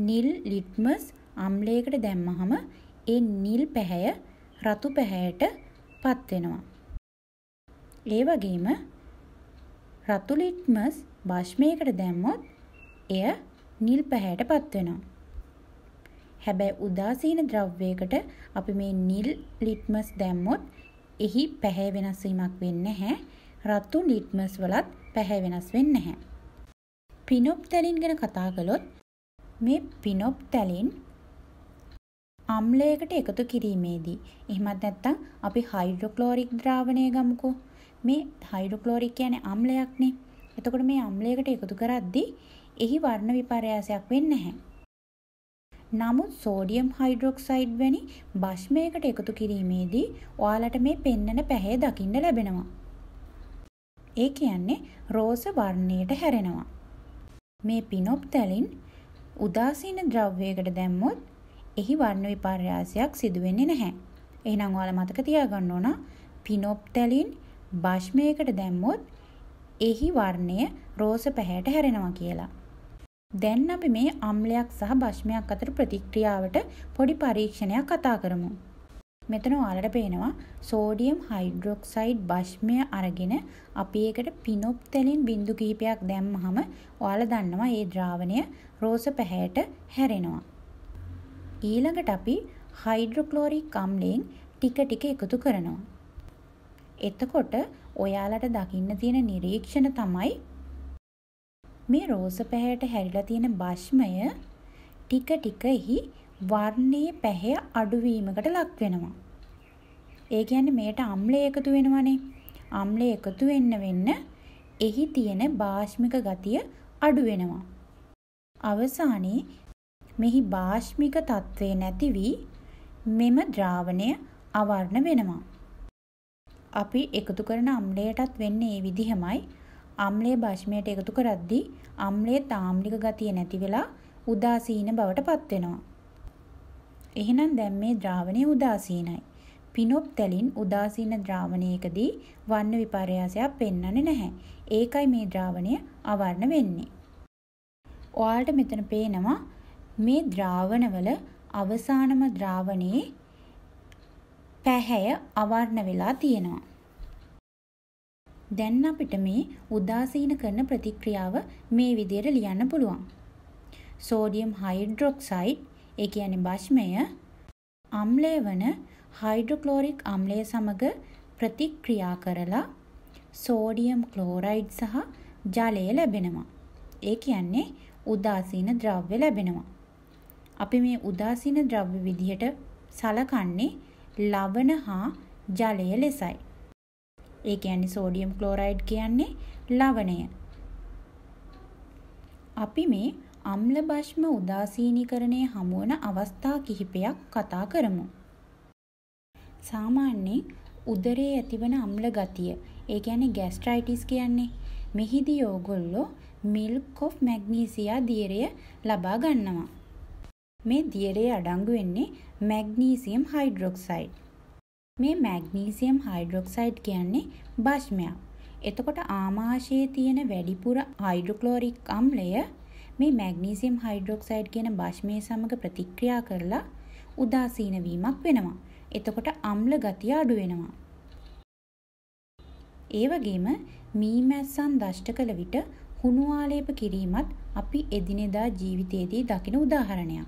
නිල් ලිට්මස් අම්ලයකට දැම්මහම ඒ නිල් පැහැය රතු පැහැයට පත්වෙනවා. ඒ වගේම රතු ලිට්මස් භාෂ්මයකට දැම්මොත් එය නිල් පැහැයට පත්වෙනවා. හැබැයි උදාසීන ද්‍රව්‍යයකට අපි මේ නිල් ලිට්මස් දැම්මොත් එහි පැහැ වෙනස්වීමක් වෙන්නේ නැහැ. රතු ලිට්මස් වලත් පැහැ වෙනස් වෙන්නේ නැහැ. පිනොප්තැලින් ගැන කතා කළොත් මේ පිනොප්තැලින් අම්ලයකට එකතු කිරීමේදී එහෙමත් නැත්තම් අපි හයිඩ්‍රොක්ලෝරික් ද්‍රාවණය ගමුකෝ මේ හයිඩ්‍රොක්ලෝරික් කියන්නේ අම්ලයක්නේ එතකොට මේ අම්ලයකට එකතු කරද්දී එහි වර්ණ විපර්යාසයක් වෙන්නේ නැහැ නමුත් සෝඩියම් හයිඩ්‍රොක්සයිඩ් වැනි භෂ්මයකට එකතු කිරීමේදී ඔයාලට මේ පෙන්නන පැහැ දකින්න ලැබෙනවා. ඒ කියන්නේ රෝස වර්ණයට හැරෙනවා. මේ පිනොප් තැලින් උදාසීන ද්‍රව්‍යයකට දැම්මොත් එහි වර්ණ විපර්යාසයක් සිදුවෙන්නේ නැහැ. එහෙනම් ඔයාලා මතක තියාගන්න ඕන පිනොප් තැලින් භාෂ්මයකට දැම්මොත් එහි වර්ණය රෝස පැහැයට හැරෙනවා කියලා. දැන් අපි මේ අම්ලයක් සහ භාෂ්මයක් අතර ප්‍රතික්‍රියාවට පොඩි පරීක්ෂණයක් කතා කරමු. මෙතන ඔයාලට පේනවා සෝඩියම් හයිඩ්‍රොක්සයිඩ් භෂ්මය අරගෙන අපි ඒකට පිනොප් තෙලින් බින්දු කිහිපයක් දැම්මහම ඔයාලා දන්නවා ඒ ද්‍රාවණය රෝස පැහැයට හැරෙනවා. ඊළඟට අපි හයිඩ්‍රොක්ලෝරික් අම්ලයෙන් ටික ටික එකතු කරනවා. එතකොට ඔයාලට දකින්න තියෙන නිරීක්ෂණ තමයි මේ රෝස පැහැයට හැරිලා තියෙන භෂ්මය ටික ටික එහි වර්ණයේ පැහැය අඩුවීමකට ලක් වෙනවා. ඒ කියන්නේ මේට අම්ලය එකතු වෙනවනේ. අම්ලය එකතු වෙන්න වෙන්න එහි තියෙන භාෂ්මික ගතිය අඩු වෙනවා. අවසානයේ මෙහි භාෂ්මික తත්වේ නැති වී මෙම ද්‍රාවණය අවර්ණ වෙනවා. අපි එකතු කරන අම්ලයටත් වෙන්නේ මේ විදිහමයි. අම්ලය භාෂ්මයට එකතු කරද්දී අම්ලයේ තාම්ලික ගතිය නැති වෙලා උදාසීන බවට පත් වෙනවා. එහෙනම් දැන් මේ ද්‍රාවණය උදාසීනයි. පිනොප් තැලින් උදාසීන ද්‍රාවණයකදී වර්ණ විපර්යාසයක් පෙන්වන්නේ නැහැ. ඒකයි මේ ද්‍රාවණය අවර්ණ වෙන්නේ. ඔයාලට මෙතන පේනවා මේ ද්‍රාවණවල අවසානම ද්‍රාවණයේ පැහැය අවර්ණ වෙලා තියෙනවා. දැන් අපිට මේ උදාසීන කරන ප්‍රතික්‍රියාව මේ විදිහට ලියන්න පුළුවන්. සෝඩියම් හයිඩ්‍රොක්සයිඩ් ඒ කියන්නේ භෂ්මය අම්ලය වන හයිඩ්‍රොක්ලෝරික් අම්ලය සමග ප්‍රතික්‍රියා කරලා සෝඩියම් ක්ලෝරයිඩ් සහ ජලය ලැබෙනවා. ඒ කියන්නේ උදාසීන ද්‍රව්‍ය ලැබෙනවා. අපි මේ උදාසීන ද්‍රව්‍ය විදිහට සලකන්නේ ලවණ හා ජලය ලෙසයි. ඒ කියන්නේ සෝඩියම් ක්ලෝරයිඩ් කියන්නේ ලවණය. අපි මේ අම්ල භෂ්ම උදාසීනීකරණය හමුවන අවස්ථා කිහිපයක් කතා කරමු. සාමාන්‍යයෙන් උදරයේ ඇතිවන අම්ල ගතිය, ඒ කියන්නේ ગેස්ට්‍රයිටිස් කියන්නේ. මෙහිදී ඕගොල්ලෝ milk of magnesia දියරය ලබා ගන්නවා. මේ දියරේ අඩංගු වෙන්නේ magnesium hydroxide. මේ magnesium hydroxide කියන්නේ භෂ්මයක්. එතකොට ආමාශයේ තියෙන වැඩිපුර හයිඩ්‍රොක්ලෝරික් අම්ලය මේ මැග්නීසියම් හයිඩ්‍රොක්සයිඩ් කියන භාෂ්මය සමග ප්‍රතික්‍රියා කරලා උදාසීන වීමක් වෙනවා. එතකොට අම්ල ගතිය අඩු වෙනවා. ඒ වගේම මීමැස්සන් දෂ්ට කළ විට හුණු ආලේප කිරීමත් අපි එදිනෙදා ජීවිතයේදී දකින උදාහරණයක්.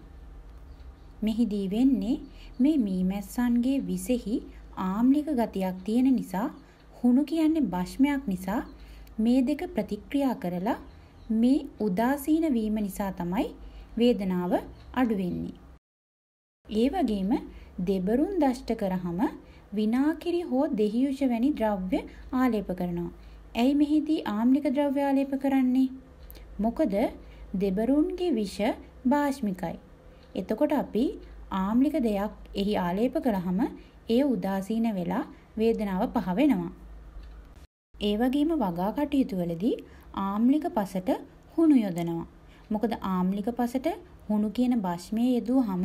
මෙහිදී වෙන්නේ මේ මීමැස්සන්ගේ විසෙහි ආම්ලික ගතියක් තියෙන නිසා හුණු කියන්නේ භෂ්මයක් නිසා මේ දෙක ප්‍රතික්‍රියා කරලා මේ උදාසීන වීම නිසා තමයි වේදනාව අඩු වෙන්නේ. ඒ වගේම දෙබරුන් දෂ්ට කරහම විනාකිරි හෝ දෙහියුෂ වැනි ද්‍රව්‍ය ආලේප කරනවා. ඇයි මෙහිදී ආම්ලික ද්‍රව්‍ය ආලේප කරන්නේ? මොකද දෙබරුන්ගේ විෂ භාෂ්මිකයි. එතකොට අපි ආම්ලික දෙයක් එහි ආලේප කරහම ඒ උදාසීන වෙලා වේදනාව පහ වෙනවා. ඒ වගේම වගා කටයුතු වලදී ආම්ලික පසට හුණු යොදනවා. මොකද ආම්ලික පසට හුණු කියන භාෂ්මය යෙදුවහම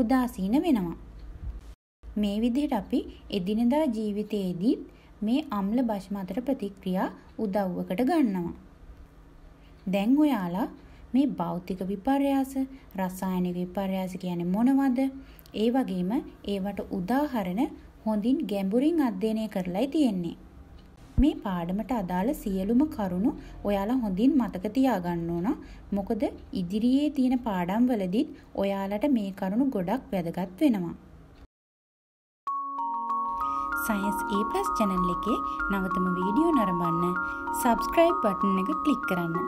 උදාසීන වෙනවා. මේ විදිහට අපි එදිනෙදා ජීවිතයේදීත් මේ අම්ල භාෂ්ම අතර ප්‍රතික්‍රියා උදව්වකට ගන්නවා. දැන් ඔයාලා මේ භෞතික විපර්යාස රසායනික විපර්යාස කියන්නේ මොනවද? ඒ වගේම ඒවට උදාහරණ හොඳින් ගැඹුරින් අධ්‍යයනය කරලයි තියෙන්නේ. මේ පාඩමට අදාළ සියලුම කරුණු ඔයාලා හොඳින් මතක තියාගන්න ඕන. මොකද ඉදිරියේ තියෙන පාඩම් වලදීත් ඔයාලට මේ කරුණු ගොඩක් වැදගත් වෙනවා. සයන්ස් A+ channel එකේ නවතම වීඩියෝ නරඹන්න subscribe button එක ක්ලික් කරන්න.